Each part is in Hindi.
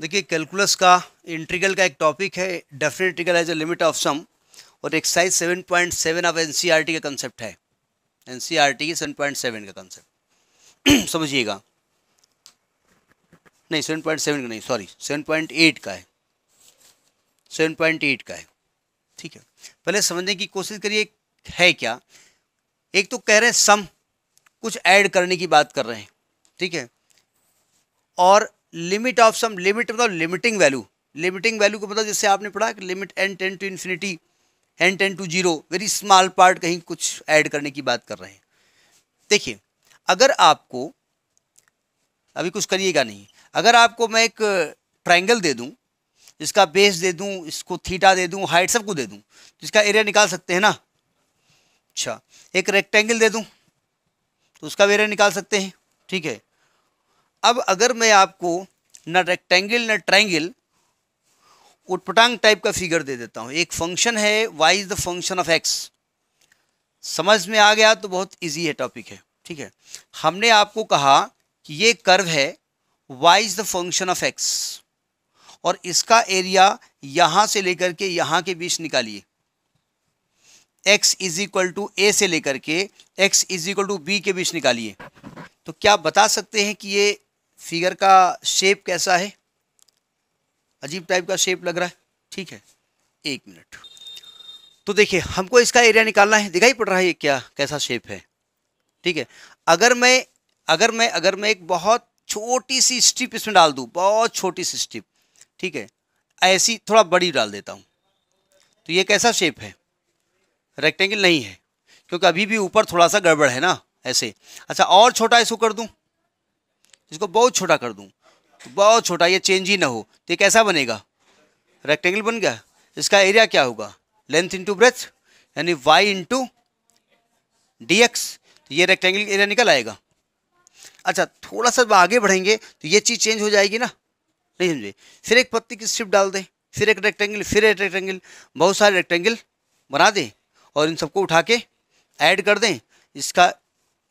देखिए कैलकुलस का इंट्रीगल का एक टॉपिक है definite integral as a limit of sum और एक्सरसाइज 7.7 ऑफ टी का कंसेप्ट है N C R point seven का कंसेप्ट समझिएगा नहीं सेवन पॉइंट सेवन का नहीं सॉरी सेवन पॉइंट एट का है सेवन पॉइंट एट का है ठीक है पहले समझने की कोशिश करिए है क्या एक तो कह रहे हैं सम कुछ ऐड करने की बात कर रहे हैं ठीक है और लिमिट ऑफ सम लिमिट मतलब लिमिटिंग वैल्यू लिमिटिंग वैल्यू को मतलब जैसे आपने पढ़ा कि limit N tends to infinity N tends to zero very small part कहीं कुछ ऐड करने की बात कर रहे हैं देखिए अगर आपको अभी कुछ करिएगा नहीं अगर आपको मैं एक ट्राइंगल दे दूँ इसका बेस दे दूँ इसको थीटा दे दूँ हाइट सबको दे दूँ तो इसका एरिया निकाल सकते हैं ना अच्छा एक रेक्टेंगल दे दूँ तो उसका एरिया निकाल सकते हैं ठीक है अब अगर मैं आपको न रेक्टेंगल ना ट्राइंगल उटपटांग टाइप का फिगर दे देता हूँ एक फंक्शन है Y is the function of X समझ में आ गया तो बहुत इजी है टॉपिक है ठीक है हमने आपको कहा कि ये कर्व है Y is the function of X और इसका एरिया यहाँ से लेकर के यहाँ के बीच निकालिए X is equal to A से लेकर के X is equal to B के बीच निकालिए तो क्या बता सकते हैं कि ये फिगर का शेप कैसा है अजीब टाइप का शेप लग रहा है ठीक है एक मिनट तो देखिए हमको इसका एरिया निकालना है दिखाई पड़ रहा है ये क्या कैसा शेप है ठीक है अगर मैं अगर मैं अगर मैं एक बहुत छोटी सी स्ट्रिप इसमें डाल दूँ बहुत छोटी सी स्ट्रिप ठीक है ऐसी थोड़ा बड़ी डाल देता हूँ तो ये कैसा शेप है रेक्टेंगल नहीं है क्योंकि अभी भी ऊपर थोड़ा सा गड़बड़ है ना ऐसे अच्छा और छोटा इसको कर दूँ इसको बहुत छोटा कर दूँ तो बहुत छोटा ये चेंज ही ना हो तो ये कैसा बनेगा रेक्टेंगल बन गया इसका एरिया क्या होगा लेंथ इंटू ब्रेथ यानी वाई इंटू डी एक्स तो ये रेक्टेंगल एरिया निकल आएगा अच्छा थोड़ा सा आगे बढ़ेंगे तो ये चीज़ चेंज हो जाएगी ना नहीं समझे फिर एक पत्ती की स्ट्रिप डाल दें फिर एक रेक्टेंगल फिर एक रेक्टेंगल बहुत सारे रेक्टेंगल बना दें और इन सबको उठा के ऐड कर दें इसका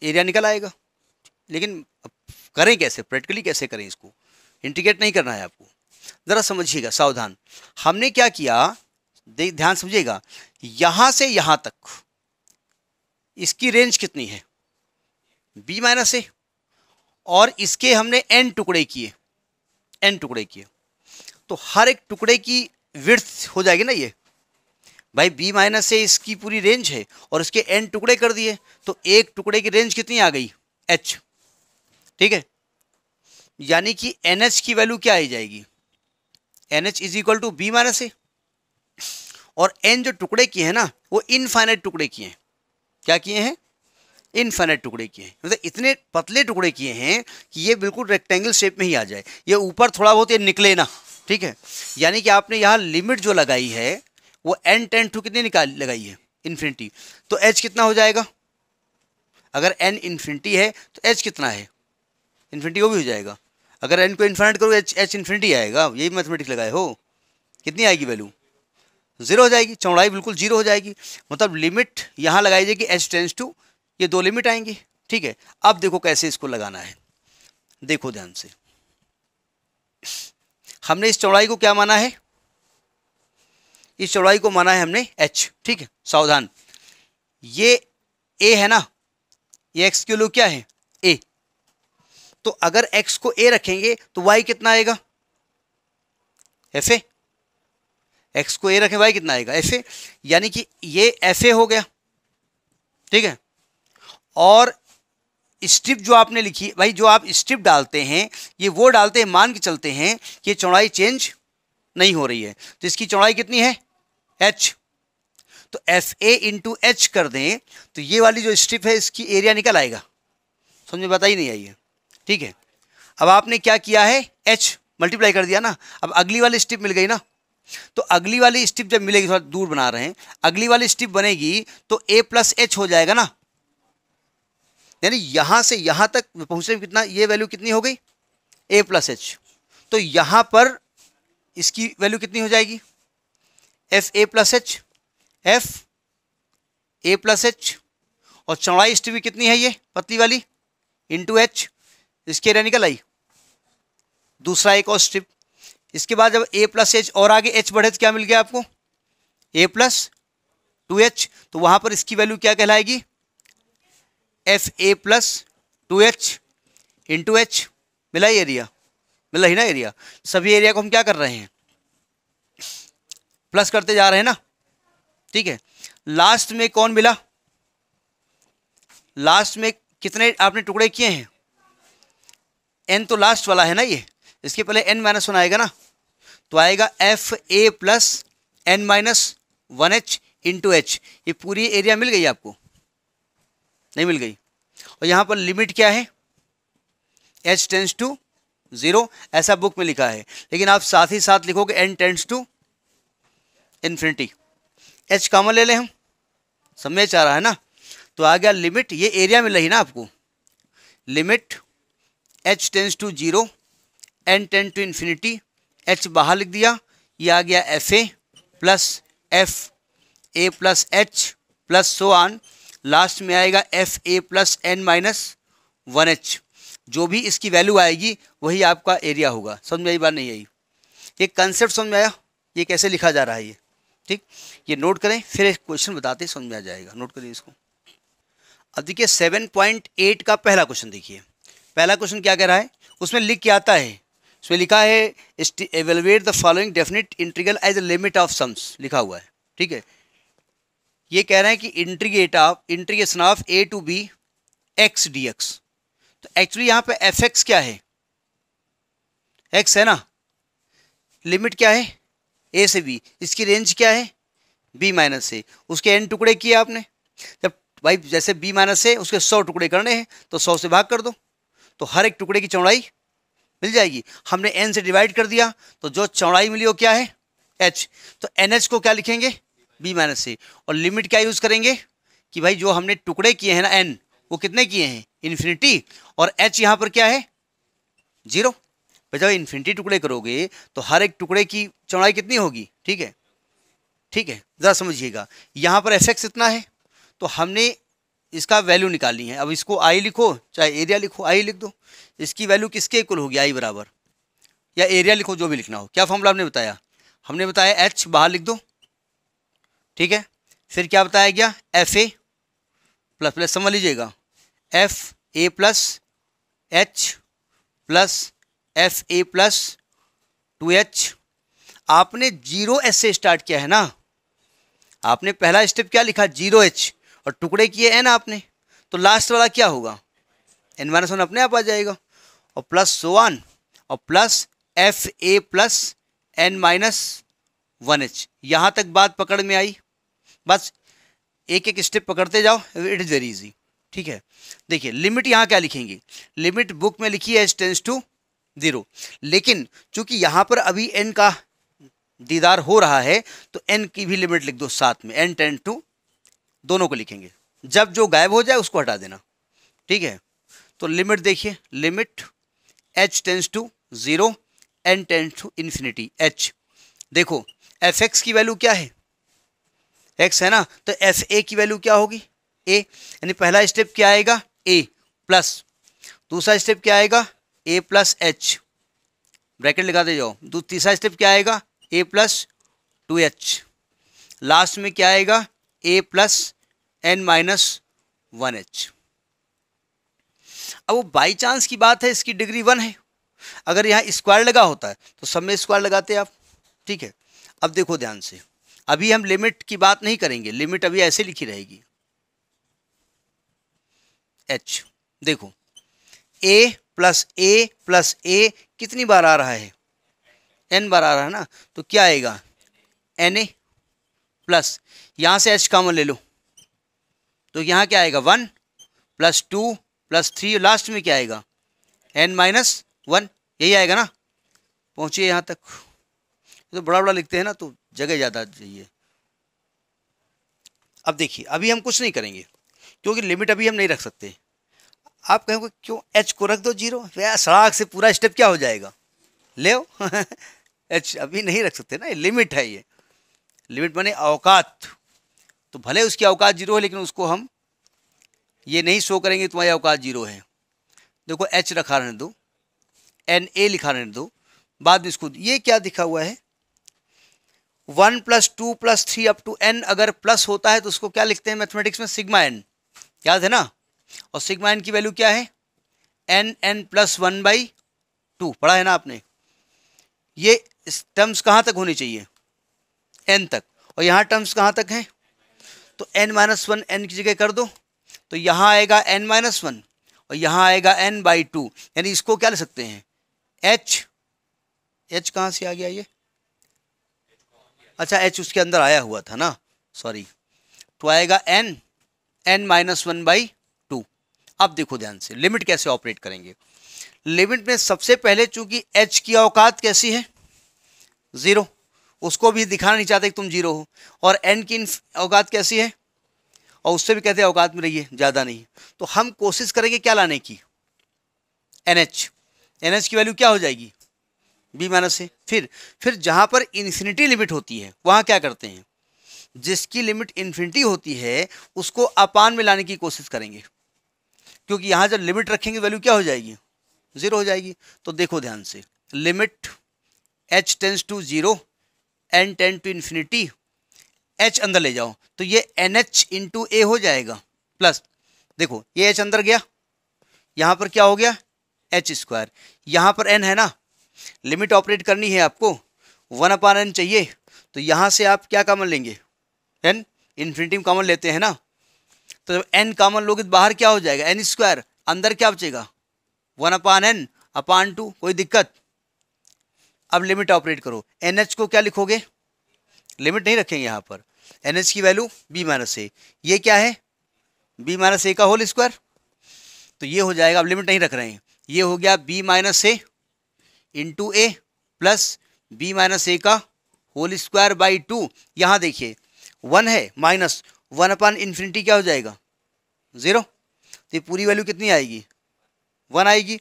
एरिया निकल आएगा लेकिन करें कैसे प्रैक्टिकली कैसे करें इसको इंटीग्रेट नहीं करना है आपको ज़रा समझिएगा सावधान हमने क्या किया देख ध्यान समझिएगा यहाँ से यहाँ तक इसकी रेंज कितनी है बी माइनस ए और इसके हमने एन टुकड़े किए एन टुकड़े किए तो हर एक टुकड़े की विर्थ हो जाएगी ना ये भाई बी माइनस ए इसकी पूरी रेंज है और इसके एन टुकड़े कर दिए तो एक टुकड़े की रेंज कितनी आ गई एच ठीक है यानी कि एन एच की वैल्यू क्या आई जाएगी N H is equal to B minus A और एन जो टुकड़े किए हैं ना वो इनफाइनाइट टुकड़े किए हैं क्या किए हैं इनफाइनाइट टुकड़े किए हैं मतलब इतने पतले टुकड़े किए हैं कि ये बिल्कुल रेक्टेंगल शेप में ही आ जाए ये ऊपर थोड़ा बहुत ये निकले ना ठीक है यानी कि आपने यहाँ लिमिट जो लगाई है वो एन टेन टू कितनी निकाल लगाई है इन्फिनिटी तो एच कितना हो जाएगा अगर एन इन्फिनिटी है तो एच कितना है इन्फिनिटी वो भी हो जाएगा अगर एन को इन्फिनिट करो एच एच इन्फिनिटी आएगा यही मैथमेटिक्स लगाए हो कितनी आएगी वैल्यू जीरो हो जाएगी चौड़ाई बिल्कुल जीरो हो जाएगी मतलब लिमिट यहाँ लगाई जाएगी एच टेंस टू ये दो लिमिट आएंगी ठीक है अब देखो कैसे इसको लगाना है देखो ध्यान से हमने इस चौड़ाई को क्या माना है इस चौड़ाई को माना है हमने एच ठीक है सावधान ये ए है ना ये एक्स के लोग क्या है ए तो अगर एक्स को ए रखेंगे तो वाई कितना आएगा एफ x एक्स को ए रखें वाई कितना आएगा एफ यानी कि ये एफ हो गया ठीक है और स्ट्रिप जो आपने लिखी भाई जो आप स्ट्रिप डालते हैं ये वो डालते हैं मान के चलते हैं कि चौड़ाई चेंज नहीं हो रही है तो इसकी चौड़ाई कितनी है एच तो एफ ए इंटू एच कर दें तो ये वाली जो स्ट्रिप है इसकी एरिया निकल आएगा समझ में बताई नहीं आई है ठीक है अब आपने क्या किया है एच मल्टीप्लाई कर दिया ना अब अगली वाली स्टिप मिल गई ना तो अगली वाली स्टिप जब मिलेगी थोड़ा दूर बना रहे हैं अगली वाली स्टिप बनेगी तो ए प्लस एच हो जाएगा ना यानी यहां से यहां तक पहुंचने में कितना ये वैल्यू कितनी हो गई ए प्लस एच तो यहां पर इसकी वैल्यू कितनी हो जाएगी F A plus H F A plus H और चौड़ाई स्टिप कितनी है ये पतली वाली इंटू एच इसकी एरिया निकल आई दूसरा एक और स्ट्रिप इसके बाद जब ए प्लस एच और आगे एच बढ़े तो क्या मिल गया आपको ए प्लस टू एच तो वहां पर इसकी वैल्यू क्या कहलाएगी F A plus two H into H मिला ही एरिया मिला ही ना एरिया सभी एरिया को हम क्या कर रहे हैं प्लस करते जा रहे हैं ना ठीक है लास्ट में कौन मिला लास्ट में कितने आपने टुकड़े किए हैं एन तो लास्ट वाला है ना ये इसके पहले एन माइनस वन आएगा ना तो आएगा F A plus N minus one H into H ये पूरी एरिया मिल गई आपको नहीं मिल गई और यहाँ पर लिमिट क्या है एच टेंस टू ज़ीरो ऐसा बुक में लिखा है लेकिन आप साथ ही साथ लिखोगे N tends to infinity H common ले लें हम समझ आ रहा है ना तो आ गया लिमिट ये एरिया मिल रही ना आपको limit H tends to zero N tends to infinity H बाहर लिख दिया ये आ गया F A plus F A plus H plus so on last में आएगा F A plus N minus one H जो भी इसकी वैल्यू आएगी वही आपका एरिया होगा समझ में आई बात नहीं आई ये कंसेप्ट समझ में आया ये कैसे लिखा जा रहा है ये ठीक ये नोट करें फिर एक क्वेश्चन बताते समझ में आ जाएगा नोट करिए इसको अब देखिए सेवन पॉइंट एट का पहला क्वेश्चन देखिए पहला क्वेश्चन क्या कह रहा है उसमें लिख के आता है उसमें लिखा है evaluate the following definite integral as a limit of sums लिखा हुआ है ठीक है ये कह रहे हैं कि integrate of integration of A to B X D X तो एक्चुअली यहाँ पे एफ एक्स क्या है एक्स है ना लिमिट क्या है ए से बी इसकी रेंज क्या है बी माइनस से उसके एन टुकड़े किए आपने जब भाई जैसे बी माइनस से उसके सौ टुकड़े करने हैं तो सौ से भाग कर दो तो हर एक टुकड़े की चौड़ाई मिल जाएगी हमने एन से डिवाइड कर दिया तो जो चौड़ाई मिली वो क्या है एच तो एन एच को क्या लिखेंगे बी माइनस सी और लिमिट क्या यूज़ करेंगे कि भाई जो हमने टुकड़े किए हैं ना एन वो कितने किए हैं इन्फिनिटी और एच यहाँ पर क्या है जीरो जब इन्फिनिटी टुकड़े करोगे तो हर एक टुकड़े की चौड़ाई कितनी होगी ठीक है ठीक है ज़रा समझिएगा यहाँ पर एफ एक्स इतना है तो हमने इसका वैल्यू निकालनी है अब इसको आई लिखो चाहे एरिया लिखो आई लिख दो इसकी वैल्यू किसके इक्वल होगी आई बराबर या एरिया लिखो जो भी लिखना हो क्या फॉर्मूला हमने बताया हमने बताया एच बाहर लिख दो ठीक है फिर क्या बताया गया एफ ए प्लस प्लस समझ लीजिएगा F A plus H plus F A plus two H आपने जीरो एच से स्टार्ट किया है ना आपने पहला स्टेप क्या लिखा जीरो एच और टुकड़े किए एन आपने तो लास्ट वाला क्या होगा एन माइनस वन अपने आप आ जाएगा और प्लस सो वन और plus F A plus N minus one H यहाँ तक बात पकड़ में आई बस एक एक स्टेप पकड़ते जाओ इट इज़ वेरी इजी ठीक है देखिए लिमिट यहाँ क्या लिखेंगे लिमिट बुक में लिखी है एच टेंस टू ज़ीरो लेकिन चूंकि यहाँ पर अभी एन का दीदार हो रहा है तो एन की भी लिमिट लिख दो साथ में एन टेन टू दोनों को लिखेंगे जब जो गायब हो जाए उसको हटा देना ठीक है तो लिमिट देखिए limit H tends to zero N tends to infinity H देखो एफ एक्स की वैल्यू क्या है एक्स है ना तो एफ ए की वैल्यू क्या होगी ए यानी पहला स्टेप क्या आएगा ए प्लस दूसरा स्टेप क्या आएगा ए प्लस एच ब्रैकेट दे जाओ तीसरा स्टेप क्या आएगा A plus two H last में क्या आएगा A plus N minus one H अब वो बाई चांस की बात है इसकी डिग्री वन है अगर यहाँ स्क्वायर लगा होता है तो सब में स्क्वायर लगाते आप ठीक है अब देखो ध्यान से अभी हम लिमिट की बात नहीं करेंगे लिमिट अभी ऐसे लिखी रहेगी एच देखो ए प्लस ए प्लस ए कितनी बार आ रहा है एन बार आ रहा है ना तो क्या आएगा एन ए प्लस यहाँ से एच कॉमन ले लो तो यहाँ क्या आएगा one plus two plus three last में क्या आएगा एन माइनस वन यही आएगा ना पहुँचिए यहाँ तक तो बड़ा बड़ा लिखते हैं ना तो जगह ज़्यादा चाहिए अब देखिए अभी हम कुछ नहीं करेंगे क्योंकि लिमिट अभी हम नहीं रख सकते आप कहोगे क्यों एच को रख दो जीरो सड़ाक से पूरा स्टेप क्या हो जाएगा ले एच अभी नहीं रख सकते ना लिमिट है ये लिमिट माने अवकात तो भले उसकी अवकात जीरो है लेकिन उसको हम ये नहीं शो करेंगे तुम्हारी अवकात जीरो है देखो एच रखा रहने दो एन ए लिखा रहने दो बाद में इसको ये क्या दिखा हुआ है one plus two plus three up to N अगर प्लस होता है तो उसको क्या लिखते हैं मैथमेटिक्स में सिग्मा एन याद है ना और सिग्मा एन की वैल्यू क्या है N N plus one by two पढ़ा है ना आपने ये टर्म्स कहाँ तक होनी चाहिए एन तक और यहाँ टर्म्स कहाँ तक हैं तो एन माइनस वन एन की जगह कर दो तो यहाँ आएगा एन माइनस वन और यहाँ आएगा एन बाई टू यानी इसको क्या ले सकते हैं एच एच कहाँ से आ गया ये अच्छा एच उसके अंदर आया हुआ था ना सॉरी तो आएगा N N minus one by two अब देखो ध्यान से लिमिट कैसे ऑपरेट करेंगे लिमिट में सबसे पहले चूंकि एच की औकात कैसी है ज़ीरो उसको भी दिखाना नहीं चाहते कि तुम जीरो हो और एन की औकात कैसी है और उससे भी कहते हैं औकात में रहिए ज़्यादा नहीं तो हम कोशिश करेंगे क्या लाने की एन एच एन एच की वैल्यू क्या हो जाएगी बी माइनस है फिर फिर जहाँ पर इन्फिनिटी लिमिट होती है वहाँ क्या करते हैं जिसकी लिमिट इन्फिनिटी होती है उसको अपान में लाने की कोशिश करेंगे क्योंकि यहाँ जब लिमिट रखेंगे वैल्यू क्या हो जाएगी ज़ीरो हो जाएगी तो देखो ध्यान से limit H tends to zero N tends to infinity H अंदर ले जाओ तो ये एन एच इंटू ए हो जाएगा प्लस देखो ये एच अंदर गया यहाँ पर क्या हो गया एच स्क्वायर यहाँ पर एन है ना लिमिट ऑपरेट करनी है आपको वन अपान एन चाहिए तो यहाँ से आप क्या कामन लेंगे एन इन्फिनिटी में कामन लेते हैं ना तो जब एन कामन लोगे तो बाहर क्या हो जाएगा एन स्क्वायर अंदर क्या बचेगा one upon N upon two कोई दिक्कत अब लिमिट ऑपरेट करो एन को क्या लिखोगे लिमिट नहीं रखेंगे यहाँ पर एन की वैल्यू बी माइनस ए ये क्या है बी माइनस ए का होल स्क्वायर तो ये हो जाएगा अब लिमिट नहीं रख रहे हैं ये हो गया B minus A into A plus B minus A का होल स्क्वायर बाई टू यहाँ देखिए वन है माइनस वन अपान इन्फिनिटी क्या हो जाएगा ज़ीरो तो ये पूरी वैल्यू कितनी आएगी वन आएगी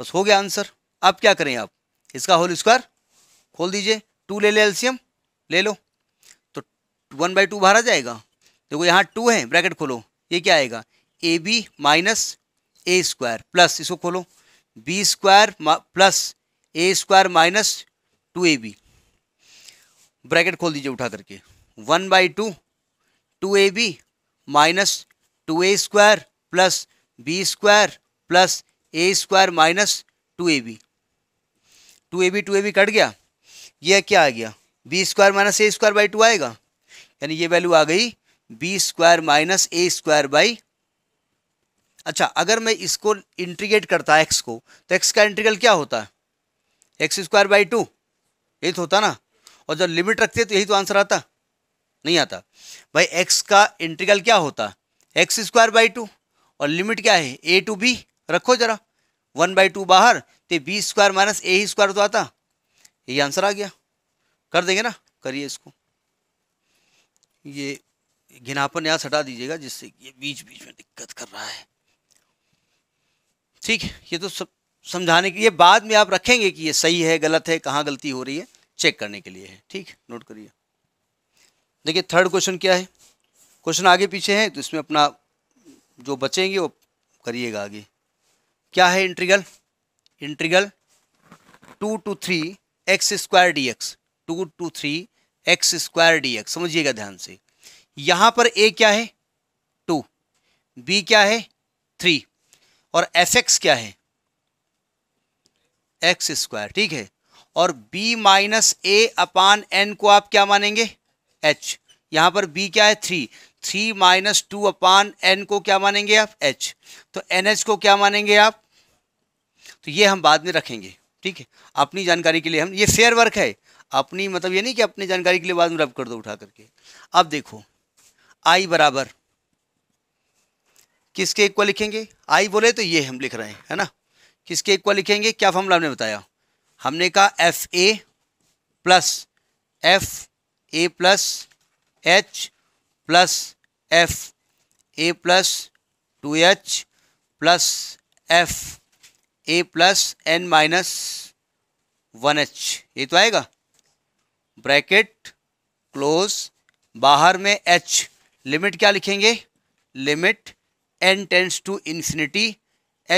बस हो गया आंसर अब क्या करें आप इसका होल स्क्वायर खोल दीजिए टू ले ले एल्सियम ले लो तो वन बाई टू बाहर आ जाएगा देखो यहाँ टू है ब्रैकेट खोलो ये क्या आएगा A B minus A square plus इसको खोलो B square plus A square minus two A B bracket खोल दीजिए उठा करके one by two two A B minus two A square plus B square plus A square minus two A B two A B two A B cut गया यह क्या आ गया B square minus A square by two आएगा यानी ये वैल्यू आ गई B square minus A square by अच्छा अगर मैं इसको इंट्रीगेट करता एक्स को तो एक्स का इंटीग्रल क्या होता है एक्स स्क्वायर बाई टू यही तो होता ना और जब लिमिट रखते तो यही तो आंसर आता नहीं आता भाई एक्स का इंटीग्रल क्या होता एक्स स्क्वायर बाई टू और लिमिट क्या है ए टू बी रखो जरा वन बाई टू बाहर तो बी स्क्वायर माइनस ए ही स्क्वायर तो आता यही आंसर आ गया कर देंगे ना करिए इसको ये घिनापन यहाँ हटा दीजिएगा जिससे ये बीच बीच में दिक्कत कर रहा है ठीक है ये तो सब समझाने के लिए बाद में आप रखेंगे कि ये सही है गलत है कहाँ गलती हो रही है चेक करने के लिए है ठीक नोट करिए देखिए थर्ड क्वेश्चन क्या है क्वेश्चन आगे पीछे है तो इसमें अपना जो बचेंगे वो करिएगा आगे क्या है integral integral two two three X square D X two two three X square D X समझिएगा ध्यान से यहां पर ए क्या है टू बी क्या है थ्री और एफ एक्स क्या है एक्स स्क्वायर ठीक है और B minus A upon N को आप क्या मानेंगे एच यहां पर बी क्या है three three minus two upon N को क्या मानेंगे आप एच तो एन एच को क्या मानेंगे आप तो ये हम बाद में रखेंगे ठीक है अपनी जानकारी के लिए हम ये फेयर वर्क है अपनी मतलब ये नहीं कि अपनी जानकारी के लिए बाद में रब कर दो उठा करके अब देखो आई बराबर किसके इक्वल लिखेंगे आई बोले तो ये हम लिख रहे हैं है ना किसके इक्वल लिखेंगे क्या फॉर्मला हमने बताया हमने कहा F A plus F A plus H plus F A plus two H plus F A plus N minus one H ये तो आएगा ब्रैकेट क्लोज बाहर में एच लिमिट क्या लिखेंगे limit N tends to infinity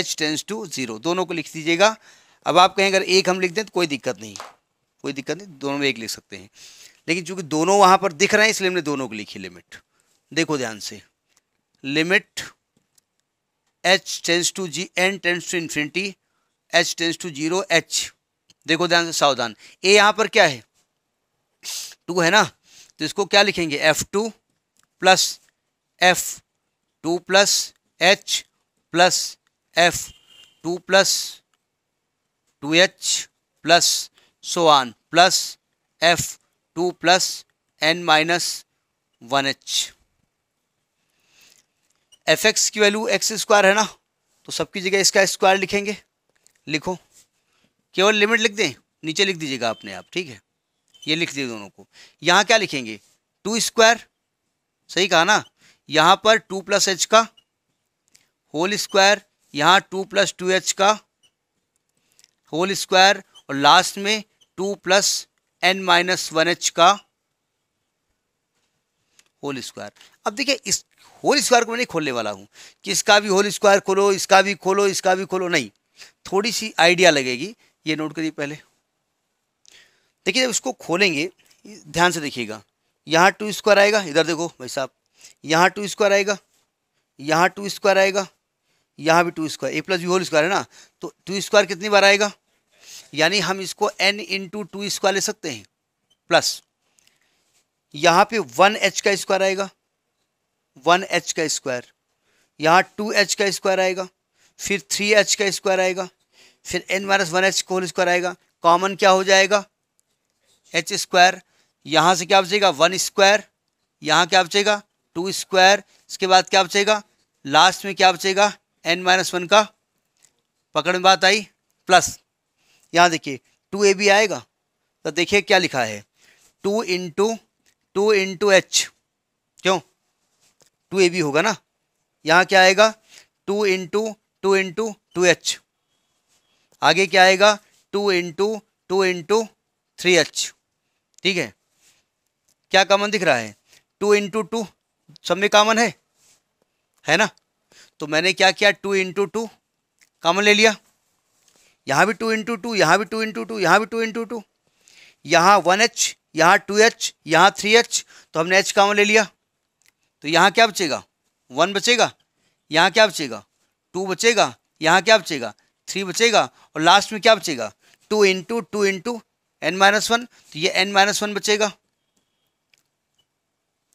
H tends to zero दोनों को लिख दीजिएगा अब आप कहें अगर एक हम लिख दें तो कोई दिक्कत नहीं कोई दिक्कत नहीं दोनों में एक लिख सकते हैं लेकिन चूंकि दोनों वहां पर दिख रहे हैं इसलिए हमने दोनों को लिखी लिमिट देखो ध्यान से लिमिट एच टेंस टू जी N tends to infinity H tends to zero H देखो ध्यान से सावधान ए यहां पर क्या है टू है ना तो इसको क्या लिखेंगे F two plus F two plus H plus F two plus two H plus so on plus F two plus N minus one H F X की वैल्यू एक्स स्क्वायर है ना तो सबकी जगह इसका स्क्वायर लिखेंगे लिखो केवल लिमिट लिख दें नीचे लिख दीजिएगा अपने आप ठीक है ये लिख दिए दोनों को यहाँ क्या लिखेंगे टू स्क्वायर सही कहा ना यहाँ पर टू प्लस एच का होल स्क्वायर यहाँ टू प्लस टू एच का होल स्क्वायर और लास्ट में two plus N minus one H का होल स्क्वायर अब देखिए इस होल स्क्वायर को मैं नहीं खोलने वाला हूँ कि इसका भी होल स्क्वायर खोलो इसका भी खोलो इसका भी खोलो नहीं थोड़ी सी आइडिया लगेगी ये नोट करिए पहले देखिए जब इसको खोलेंगे ध्यान से देखिएगा यहाँ टू स्क्वायर आएगा इधर देखो भाई साहब यहाँ टू स्क्वायर आएगा यहाँ टू स्क्वायर आएगा यहाँ भी two square A plus B whole square है ना तो टू स्क्वायर कितनी बार आएगा यानी हम इसको एन इंटू टू स्क्वायर ले सकते हैं प्लस यहाँ पे वन एच का स्क्वायर आएगा वन एच का स्क्वायर यहाँ टू एच का स्क्वायर आएगा फिर थ्री एच का स्क्वायर आएगा फिर एन माइनस वन एच का होल स्क्वायर आएगा कॉमन क्या हो जाएगा एच स्क्वायर यहाँ से क्या बचेगा वन स्क्वायर यहाँ क्या बचेगा टू स्क्वायर इसके बाद क्या बचेगा लास्ट में क्या बचेगा एन माइनस वन का पकड़ में बात आई प्लस यहाँ देखिए टू ए बी आएगा तो देखिए क्या लिखा है two into two into H क्यों टू ए बी होगा ना यहाँ क्या आएगा two into two into two H आगे क्या आएगा two into two into three H ठीक है क्या कॉमन दिख रहा है टू इंटू टू सब में कॉमन है है ना तो मैंने क्या किया टू इंटू टू कॉमन ले लिया यहाँ भी टू इंटू टू यहाँ भी टू इंटू टू यहाँ भी टू इंटू टू यहाँ वन एच यहाँ टू एच यहाँ थ्री एच तो हमने एच कामन ले लिया तो यहाँ क्या बचेगा वन बचेगा यहाँ क्या बचेगा टू बचेगा यहाँ क्या बचेगा थ्री बचेगा और लास्ट में क्या बचेगा two into two into N minus one तो ये एन माइनस वन बचेगा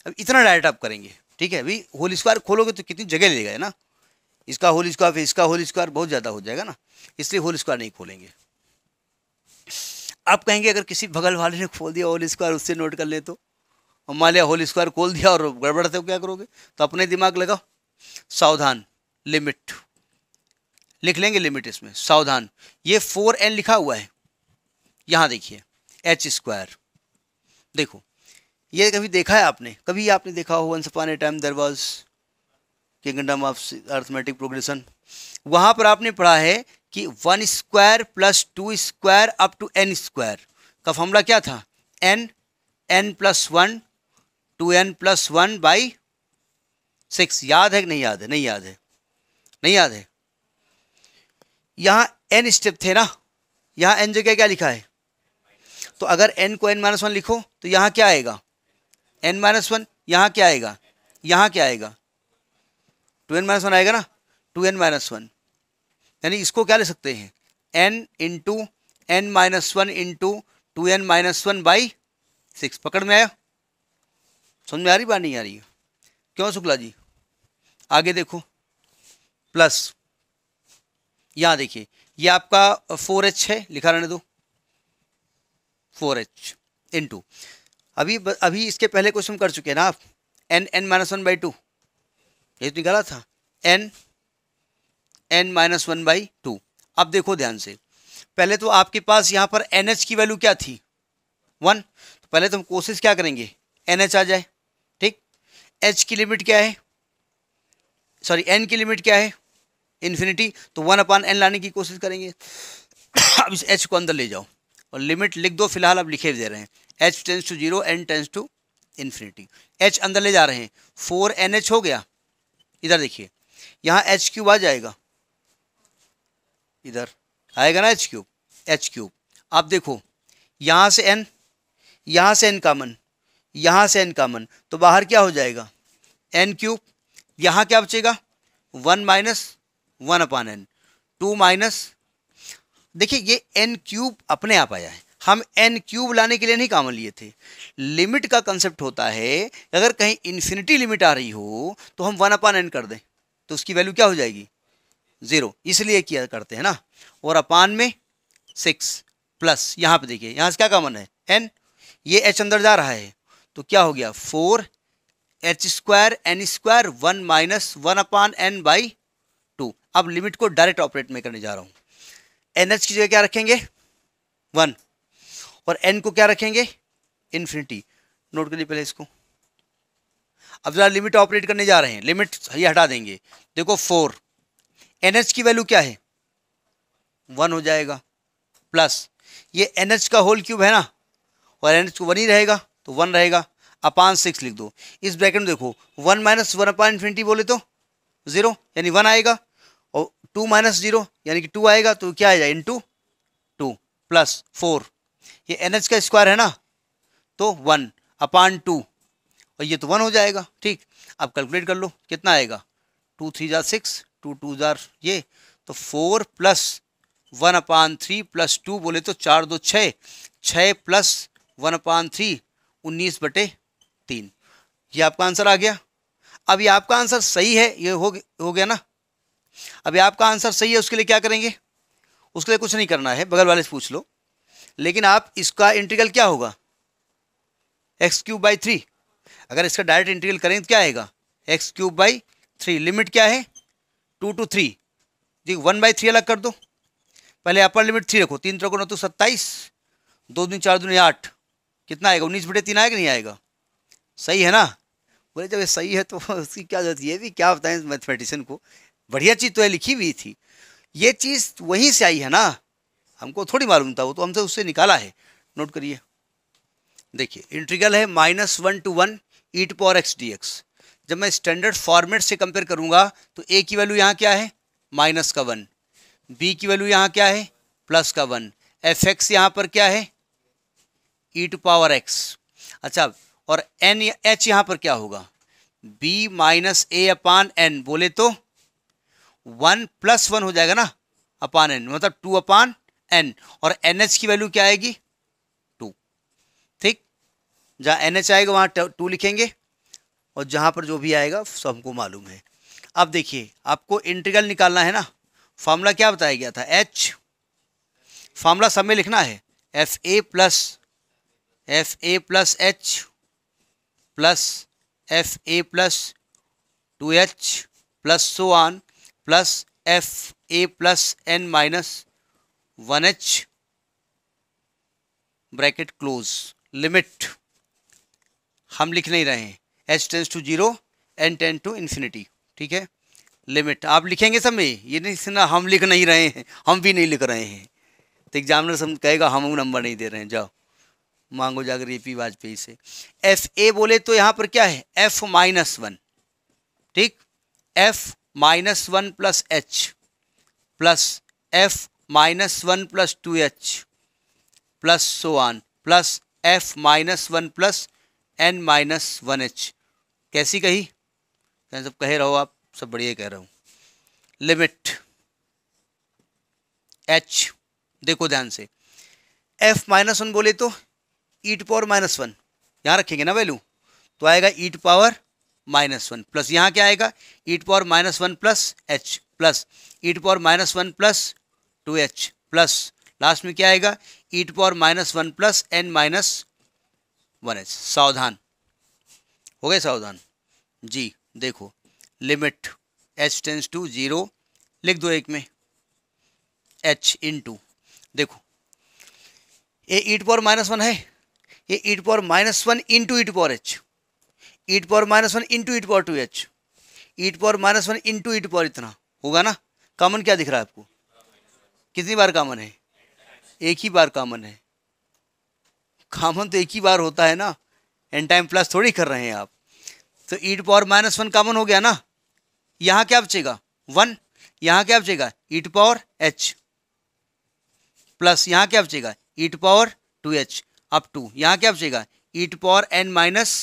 अब इतना डायरेक्ट आप करेंगे ठीक है अभी होल स्क्वायर खोलोगे तो कितनी जगह लेगा है ना इसका होल स्क्वायर फिर इसका होल स्क्वायर बहुत ज़्यादा हो जाएगा ना इसलिए होल स्क्वायर नहीं खोलेंगे आप कहेंगे अगर किसी बगल वाले ने खोल दिया होल स्क्वायर उससे नोट कर ले तो मान लिया होल स्क्वायर खोल दिया और गड़बड़ से क्या करोगे तो अपने दिमाग लगाओ सावधान लिमिट लिख लेंगे लिमिट इसमें सावधान ये फोर एन लिखा हुआ है यहाँ देखिए एच स्क्वायर देखो ये कभी देखा है आपने कभी आपने देखा हो once upon a time there was kingdom of arithmetic progression वहाँ पर आपने पढ़ा है कि one square plus two square up to N square का फॉर्मूला क्या था N N plus one two N plus one by six याद है कि नहीं याद है नहीं याद है नहीं याद है यहाँ एन स्टेप थे ना यहाँ एन जगह क्या लिखा है तो अगर एन को एन माइनस वन लिखो तो यहाँ क्या आएगा एन माइनस वन यहाँ क्या आएगा यहाँ क्या आएगा टू एन माइनस वन आएगा ना टू एन माइनस वन यानी इसको क्या ले सकते हैं N into N minus one into two N minus one by six पकड़ में आया समझ में आ रही बात नहीं आ रही है क्यों शुक्ला जी आगे देखो प्लस यहाँ देखिए ये आपका फोर एच है लिखा रहने दो फोर एच इंटू अभी अभी इसके पहले क्वेश्चन कर चुके हैं ना आप N N minus one by two ये तो निकाला था N N minus one by two अब देखो ध्यान से पहले तो आपके पास यहाँ पर एन एच की वैल्यू क्या थी वन तो पहले तो हम कोशिश क्या करेंगे एन एच आ जाए ठीक एच की लिमिट क्या है सॉरी एन की लिमिट क्या है इन्फिनिटी तो वन अपान एन लाने की कोशिश करेंगे अब इस एच को अंदर ले जाओ और लिमिट लिख दो फिलहाल अब लिखे दे रहे हैं H tends to zero N tends to infinity H अंदर ले जा रहे हैं फोर एन एच हो गया इधर देखिए यहाँ एच क्यूब आ जाएगा इधर आएगा ना एच क्यूब एच क्यूब आप देखो यहाँ से एन यहाँ से एन कामन यहाँ से एन कामन तो बाहर क्या हो जाएगा एन क्यूब यहाँ क्या बचेगा one minus one upon N two minus देखिए ये एन क्यूब अपने आप आया है हम एन क्यूब लाने के लिए नहीं काम लिए थे लिमिट का कंसेप्ट होता है अगर कहीं इन्फिनिटी लिमिट आ रही हो तो हम वन अपान एन कर दें तो उसकी वैल्यू क्या हो जाएगी ज़ीरो इसलिए किया करते हैं ना और अपान में सिक्स प्लस यहाँ पे देखिए यहाँ से क्या कॉमन है एन ये एच अंदर जा रहा है तो क्या हो गया four H square N square one minus one upon N by two अब लिमिट को डायरेक्ट ऑपरेट में करने जा रहा हूँ एन एच की जगह क्या रखेंगे वन और एन को क्या रखेंगे इन्फिनिटी नोट कर लिए पहले इसको अब ज़रा लिमिट ऑपरेट करने जा रहे हैं लिमिट ये हटा देंगे देखो फोर एन की वैल्यू क्या है वन हो जाएगा प्लस ये एन का होल क्यूब है ना और एन को वन ही रहेगा तो वन रहेगा अपान सिक्स लिख दो इस ब्रैकेट में देखो one minus one upon infinity बोले तो ज़ीरो यानी वन आएगा और टू माइनस जीरो यानी कि टू आएगा तो क्या आएगा into two plus four ये एन एच का स्क्वायर है ना तो वन अपान टू और ये तो वन हो जाएगा ठीक अब कैलकुलेट कर लो कितना आएगा टू थ्री जार सिक्स टू टू जार ये तो four plus one upon three plus two बोले तो चार दो छः छः प्लस वन अपान थ्री उन्नीस बटे तीन ये आपका आंसर आ गया अब ये आपका आंसर सही है ये हो हो गया ना अभी आपका आंसर सही है उसके लिए क्या करेंगे उसके लिए कुछ नहीं करना है बगल वाले से पूछ लो लेकिन आप इसका इंटीग्रल क्या होगा एक्स क्यूब बाई थ्री अगर इसका डायरेक्ट इंटीग्रल करें तो क्या आएगा X cube by three limit क्या है टू टू थ्री जी वन बाई थ्री अलग कर दो पहले अपर लिमिट थ्री रखो तीन को नौ तो सत्ताईस दो दिन चार दिन आठ कितना आएगा उन्नीस बटे तीन आएगा नहीं आएगा सही है ना बोले जब ये सही है तो उसकी क्या जरूरत ये भी क्या बताएं मैथमेटिशियन को बढ़िया चीज़ तो यह लिखी हुई थी ये चीज़ वहीं से आई है ना हमको थोड़ी मालूम था वो तो हमसे उससे निकाला है नोट करिए देखिए इंट्रीगल है minus one two one e to power X D X जब मैं स्टैंडर्ड फॉर्मेट से कंपेयर करूंगा तो ए की वैल्यू यहाँ क्या है माइनस का वन बी की वैल्यू यहाँ क्या है प्लस का वन एफ एक्स यहाँ पर क्या है ई टू पावर एक्स अच्छा और एन एच यहाँ पर क्या होगा B minus A upon N बोले तो वन प्लस वन हो जाएगा ना अपान एन मतलब टू अपान एन और एन एच की वैल्यू क्या आएगी टू ठीक जहाँ एन एच आएगा वहाँ टू लिखेंगे और जहाँ पर जो भी आएगा सबको मालूम है अब देखिए आपको इंटीग्रल निकालना है ना फार्मूला क्या बताया गया था एच फार्मूला सब में लिखना है F A plus F A plus H plus F A plus two H plus so on plus F A plus N minus one H bracket close limit हम लिख नहीं रहे हैं H tends to zero N tends to infinity ठीक है लिमिट आप लिखेंगे सब में ये नहीं सुना हम लिख नहीं रहे हैं हम भी नहीं लिख रहे हैं तो एग्जामिनर सब कहेगा हम नंबर नहीं दे रहे हैं जाओ मांगो जाकर ए पी वाजपेयी से एफ ए बोले तो यहाँ पर क्या है एफ माइनस वन ठीक F minus one plus H plus F minus one plus two H plus so one plus F minus one plus N minus one H कैसी कही क्या सब कहे रहो आप सब बढ़िया कह रहा हूँ लिमिट एच देखो ध्यान से एफ माइनस वन बोले तो ईट पावर माइनस वन यहाँ रखेंगे ना वैल्यू तो आएगा e to power minus one plus यहाँ क्या आएगा e to power minus one plus H plus e to power minus one plus two H plus last में क्या आएगा E to power minus one plus N minus one H सावधान हो गए सावधान जी देखो limit H tends to zero लिख दो एक में एच इन टू देखो ये ईट पावर माइनस वन है ये e to power minus one into e to power H e to power minus one into e to power two H e to power minus one into e to power इतना होगा ना कॉमन क्या दिख रहा है आपको कितनी बार कामन है एक ही बार कामन है कामन तो एक ही बार होता है ना एन टाइम प्लस थोड़ी कर रहे हैं आप तो e to power minus one common हो गया ना यहाँ क्या बचेगा वन यहाँ क्या बचेगा ईट पावर एच प्लस यहाँ क्या बचेगा e to power two H up to यहाँ क्या बचेगा e to power N minus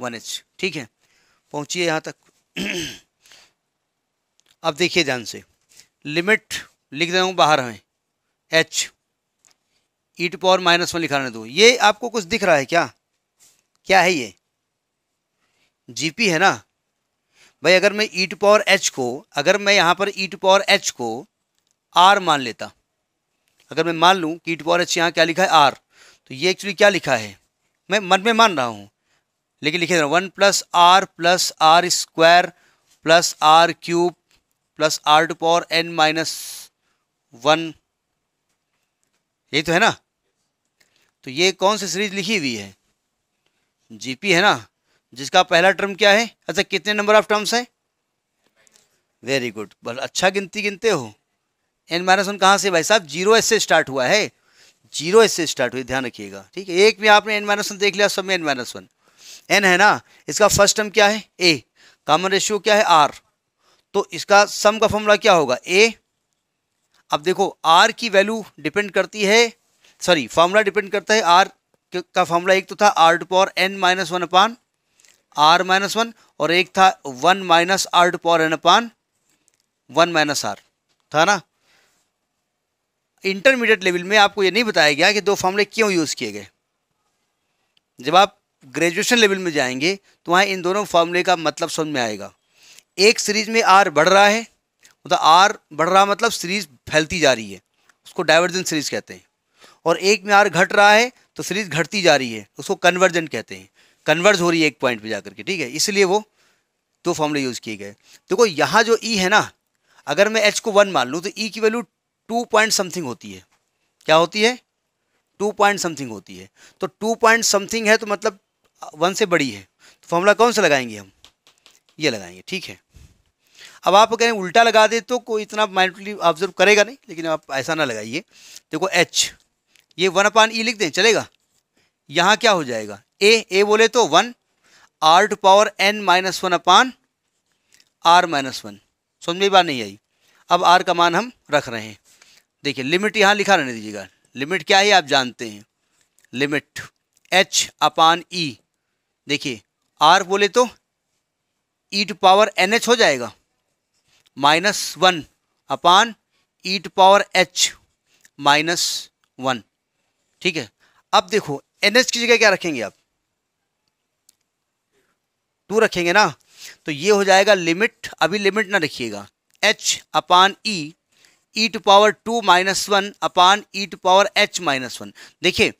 one H ठीक है पहुँचिए यहाँ तक अब देखिए ध्यान से लिमिट लिख दे रहा हूँ बाहर हमें H E to power minus one लिखाने दो ये आपको कुछ दिख रहा है क्या क्या है ये जीपी है ना भाई अगर मैं ई टू पावर एच को अगर मैं यहाँ पर ई टू पावर एच को आर मान लेता अगर मैं मान लूँ कि ई टू पावर एच यहाँ क्या लिखा है आर तो ये एक्चुअली क्या लिखा है मैं मन में मान रहा हूँ लेकिन लिखे one plus R plus R square plus R cube plus R to power N minus one यही तो है ना तो ये कौन सी सीरीज लिखी हुई है जीपी है ना जिसका पहला टर्म क्या है अच्छा कितने नंबर ऑफ टर्म्स है वेरी गुड बल अच्छा गिनती गिनते हो एन माइनस वन कहाँ से भाई साहब जीरो एस से स्टार्ट हुआ है जीरो एस से स्टार्ट हुई ध्यान रखिएगा ठीक है एक में आपने एन माइनस वन देख लिया सब में एन माइनस वन एन है ना इसका फर्स्ट टर्म क्या है ए कॉमन रेशियो क्या है आर तो इसका सम का फॉर्मूला क्या होगा ए अब देखो आर की वैल्यू डिपेंड करती है सॉरी फार्मूला डिपेंड करता है आर का फार्मूला एक तो था R to power N minus one upon are minus one और एक था one minus R to power N upon one minus R था ना इंटरमीडिएट लेवल में आपको ये नहीं बताया गया कि दो फार्मूले क्यों यूज़ किए गए जब आप ग्रेजुएशन लेवल में जाएंगे तो वहाँ इन दोनों फार्मूले का मतलब समझ में आएगा एक सीरीज में आर बढ़ रहा है मतलब आर बढ़ रहा मतलब सीरीज फैलती जा रही है उसको डाइवर्जेंट सीरीज कहते हैं और एक में आर घट रहा है तो सीरीज घटती जा रही है उसको कन्वर्जेंट कहते हैं कन्वर्ज हो रही है एक पॉइंट पे जाकर के ठीक है इसलिए वो दो फॉर्मूले यूज़ किए गए देखो यहाँ जो ई e है ना अगर मैं एच को वन मान लूँ तो ई e की वैल्यू टू पॉइंट समथिंग होती है क्या होती है टू पॉइंट समथिंग होती है तो टू पॉइंट समथिंग है तो मतलब वन से बड़ी है तो फॉर्मूला कौन सा लगाएंगे हम ये लगाएंगे ठीक है अब आप कहें उल्टा लगा दे तो कोई इतना माइनटली ऑब्जर्व करेगा नहीं लेकिन आप ऐसा ना लगाइए देखो एच ये वन अपान ई लिख दें चलेगा यहाँ क्या हो जाएगा ए ए बोले तो one R to power N minus one upon are minus one समझ में बात नहीं आई अब आर का मान हम रख रहे हैं देखिए लिमिट यहाँ लिखा रहने दीजिएगा लिमिट क्या है आप जानते हैं लिमिट एच अपान ई देखिए आर बोले तो ई टू पावर एन एच हो जाएगा minus one upon E to power H minus one ठीक है अब देखो एन एच की जगह क्या रखेंगे आप टू रखेंगे ना तो ये हो जाएगा लिमिट अभी लिमिट ना रखिएगा H upon E E to power two minus one upon E to power H minus one देखिए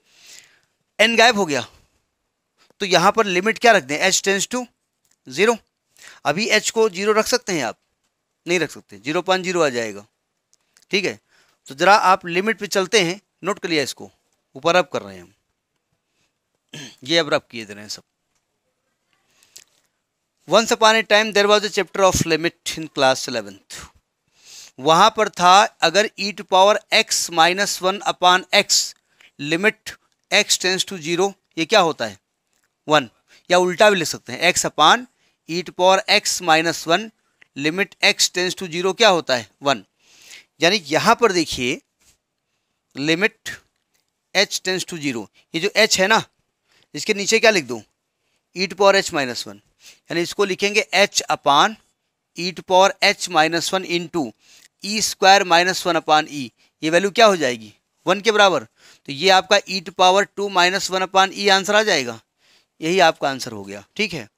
एन गायब हो गया तो यहाँ पर लिमिट क्या रख दें एच टेंस टू ज़ीरो अभी एच को जीरो रख सकते हैं आप नहीं रख सकते जीरो पॉइंट जीरो आ जाएगा ठीक है तो ज़रा आप लिमिट पे चलते हैं नोट कर लिया इसको ऊपर अप कर रहे हैं हम ये अब रब किए दे रहे हैं सब once upon a time there was a chapter of limit in class eleventh वहाँ पर था अगर ई to power x minus one upon x limit x tends to zero ये क्या होता है वन या उल्टा भी लिख सकते हैं X upon E to power x minus one limit x tends to zero क्या होता है वन यानी यहाँ पर देखिए limit H tends to zero ये जो एच है ना इसके नीचे क्या लिख दूँ e to power H minus one यानी इसको लिखेंगे H upon e to power H minus one into E square minus one upon E ये वैल्यू क्या हो जाएगी वन के बराबर तो ये आपका e to power two minus one upon E answer आ जाएगा यही आपका आंसर हो गया ठीक है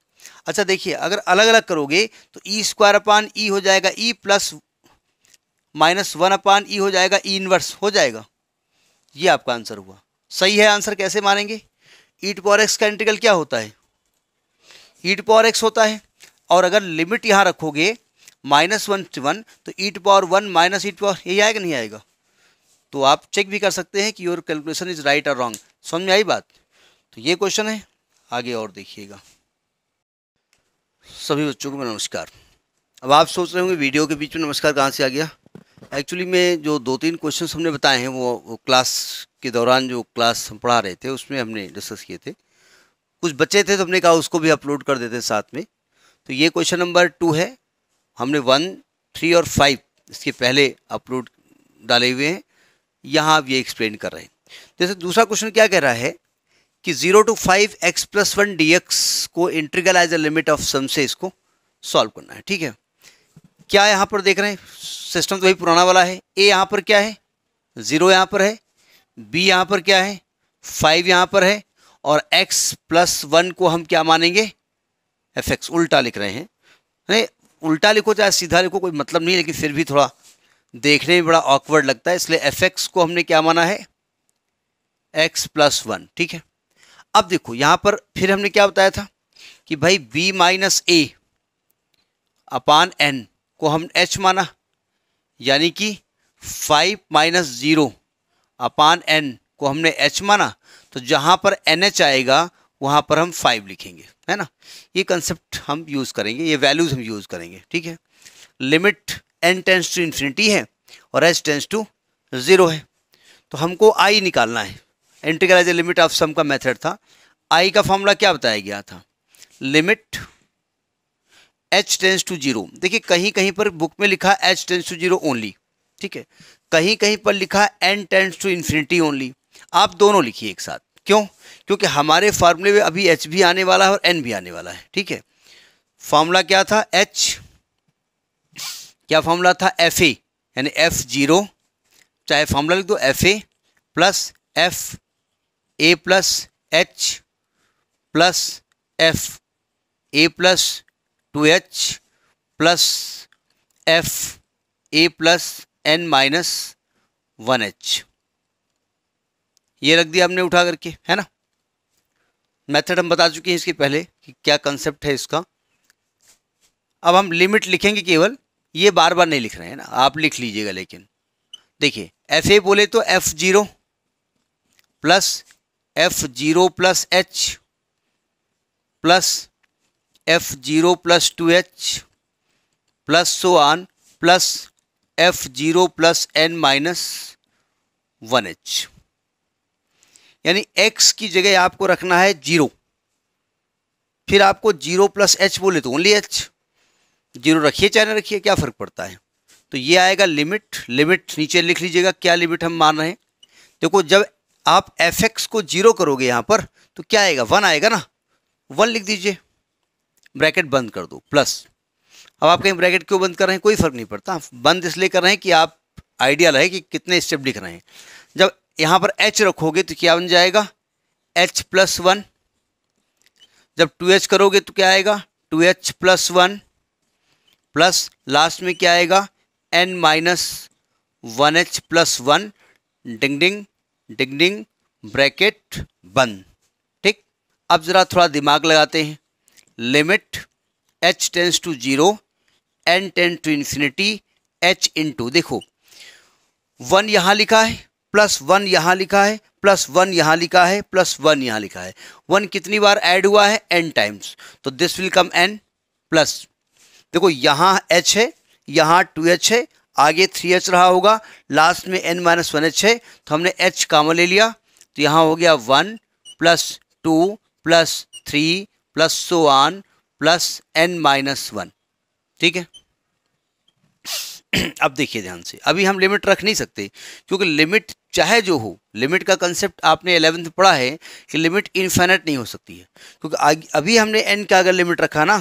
अच्छा देखिए अगर अलग अलग करोगे तो ई स्क्वायर अपान ई हो जाएगा E plus minus one upon E हो जाएगा ई e इनवर्स हो जाएगा ये आपका आंसर हुआ सही है आंसर कैसे मानेंगे ईट पॉर एक्स का इंटीग्रल क्या होता है ईट पॉर एक्स होता है और अगर लिमिट यहाँ रखोगे माइनस वन वन तो e to power one minus e to power यही आएगा नहीं आएगा तो आप चेक भी कर सकते हैं कि योर कैलकुलेशन इज राइट और रॉन्ग समझ में आई बात तो ये क्वेश्चन है आगे और देखिएगा सभी बच्चों को मेरा नमस्कार अब आप सोच रहे होंगे वीडियो के बीच में नमस्कार कहाँ से आ गया एक्चुअली में जो दो तीन क्वेश्चन हमने बताए हैं वो, वो क्लास के दौरान जो क्लास हम पढ़ा रहे थे उसमें हमने डिस्कस किए थे कुछ बच्चे थे तो हमने कहा उसको भी अपलोड कर देते साथ में तो ये क्वेश्चन नंबर टू है हमने वन थ्री और फाइव इसके पहले अपलोड डाले हुए हैं यहाँ आप ये एक्सप्लेन कर रहे हैं जैसे दूसरा क्वेश्चन क्या कह रहा है कि zero two five X plus one D X को integral as a limit of sum से इसको सॉल्व करना है ठीक है क्या यहाँ पर देख रहे हैं सिस्टम तो वही पुराना वाला है ए यहाँ पर क्या है जीरो यहाँ पर है बी यहाँ पर क्या है फाइव यहाँ पर है और एक्स प्लस वन को हम क्या मानेंगे एफ एक्स उल्टा लिख रहे हैं नहीं उल्टा लिखो चाहे सीधा लिखो कोई मतलब नहीं लेकिन फिर भी थोड़ा देखने में बड़ा ऑकवर्ड लगता है इसलिए एफ एक्स को हमने क्या माना है एक्स प्लस वन ठीक है अब देखो यहां पर फिर हमने क्या बताया था कि भाई b minus A upon N को हम h माना यानी कि five minus zero upon N को हमने h माना तो जहाँ पर एन एच आएगा वहाँ पर हम फाइव लिखेंगे है ना ये कंसेप्ट हम यूज़ करेंगे ये वैल्यूज़ हम यूज़ करेंगे ठीक है limit N tends to infinity है और एच टेंस टू ज़ीरो है तो हमको आई निकालना है इंटीग्रल लिमिट ऑफ सम का मेथड था आई का फॉर्मूला क्या बताया गया था limit H tends to zero देखिए कहीं कहीं पर बुक में लिखा H tends to zero only ठीक है कहीं कहीं पर लिखा N tends to infinity only आप दोनों लिखिए एक साथ क्यों क्योंकि हमारे फार्मूले में अभी एच भी आने वाला है और एन भी आने वाला है ठीक है फॉर्मूला क्या था एच क्या फॉर्मूला था एफ ए यानी एफ जीरो चाहे फॉर्मूला लिख दो F A plus F A plus H plus F A plus two H plus F A plus N minus one H ये रख दिया हमने उठा करके है ना मेथड हम बता चुके हैं इसके पहले कि क्या कंसेप्ट है इसका अब हम लिमिट लिखेंगे केवल ये बार बार नहीं लिख रहे हैं ना आप लिख लीजिएगा लेकिन देखिए एफ ए बोले तो F zero plus F zero plus H plus F zero plus two H plus so on plus F zero plus N minus one H यानी एक्स की जगह आपको रखना है जीरो फिर आपको जीरो प्लस एच बोले तो ओनली एच जीरो रखिए चाहे ना रखिए क्या फ़र्क पड़ता है तो ये आएगा लिमिट लिमिट नीचे लिख लीजिएगा क्या लिमिट हम मान रहे हैं देखो जब आप एफ एक्स को जीरो करोगे यहाँ पर तो क्या आएगा वन आएगा ना वन लिख दीजिए ब्रैकेट बंद कर दो प्लस अब आप कहीं ब्रैकेट क्यों बंद कर रहे हैं कोई फर्क नहीं पड़ता बंद इसलिए कर रहे हैं कि आप आइडिया रहे कि कितने स्टेप लिख रहे हैं जब यहाँ पर एच रखोगे तो क्या बन जाएगा एच प्लस वन जब टू एच करोगे तो क्या आएगा two H plus one plus last में क्या आएगा N minus one H plus one डिंग डिंग डिगनिंग ब्रैकेट वन ठीक अब ज़रा थोड़ा दिमाग लगाते हैं limit H tends to zero N tends to infinity H into देखो वन यहाँ लिखा है प्लस वन यहाँ लिखा है प्लस वन यहाँ लिखा है प्लस वन यहाँ लिखा है वन कितनी बार ऐड हुआ है एन टाइम्स तो this will come N plus देखो यहाँ एच है यहाँ टू एच है आगे थ्री एच रहा होगा लास्ट में एन माइनस वन एच है तो हमने एच कामन ले लिया तो यहाँ हो गया one plus two plus three plus so one plus N minus one ठीक है अब देखिए ध्यान से अभी हम लिमिट रख नहीं सकते क्योंकि लिमिट चाहे जो हो लिमिट का कंसेप्ट आपने एलेवेंथ पढ़ा है कि लिमिट इन्फेनेट नहीं हो सकती है क्योंकि अभी हमने एन का अगर लिमिट रखा ना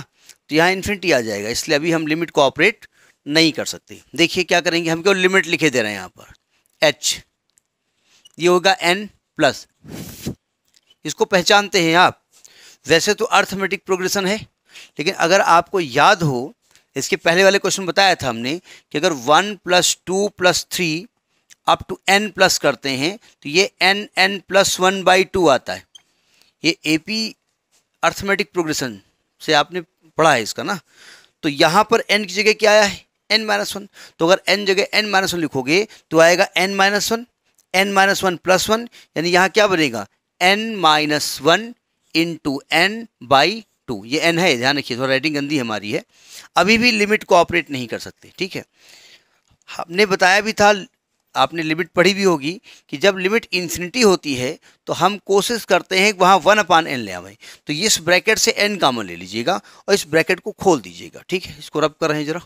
तो यहाँ इन्फिनिटी आ जाएगा इसलिए अभी हम लिमिट को ऑपरेट नहीं कर सकती देखिए क्या करेंगे हम क्यों लिमिट लिखे दे रहे हैं यहाँ पर एच ये होगा एन प्लस इसको पहचानते हैं आप वैसे तो अर्थमेटिक प्रोग्रेशन है लेकिन अगर आपको याद हो इसके पहले वाले क्वेश्चन बताया था हमने कि अगर one plus two plus three up to N plus करते हैं तो ये N N plus one by two आता है ये ए पी अर्थमेटिक प्रोग्रेशन से आपने पढ़ा है इसका ना तो यहाँ पर एन की जगह क्या आया है एन माइनस वन तो अगर एन जगह एन माइनस वन लिखोगे तो आएगा N minus one N minus one plus one यानी यहाँ क्या बनेगा N minus one into N by two ये एन है ध्यान रखिए थोड़ा राइटिंग गंदी हमारी है अभी भी लिमिट को ऑपरेट नहीं कर सकते ठीक है हमने बताया भी था आपने लिमिट पढ़ी भी होगी कि जब लिमिट इंफिनिटी होती है तो हम कोशिश करते हैं कि वहाँ वन अपान एन ले आवे तो इस ब्रैकेट से एन कामन ले लीजिएगा और इस ब्रैकेट को खोल दीजिएगा ठीक है इसको रब कर रहे हैं जरा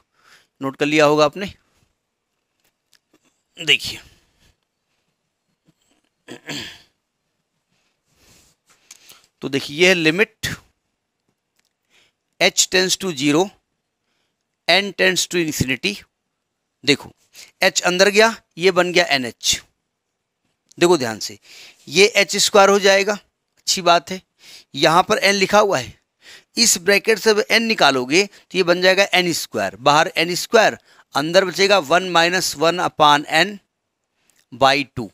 नोट कर लिया होगा आपने देखिए तो देखिए यह limit H tends to zero N tends to infinity देखो एच अंदर गया ये बन गया एन एच देखो ध्यान से ये एच स्क्वायर हो जाएगा अच्छी बात है यहां पर एन लिखा हुआ है इस ब्रैकेट से एन निकालोगे तो ये बन जाएगा एन स्क्वायर बाहर एन स्क्वायर अंदर बचेगा one minus one upon N by two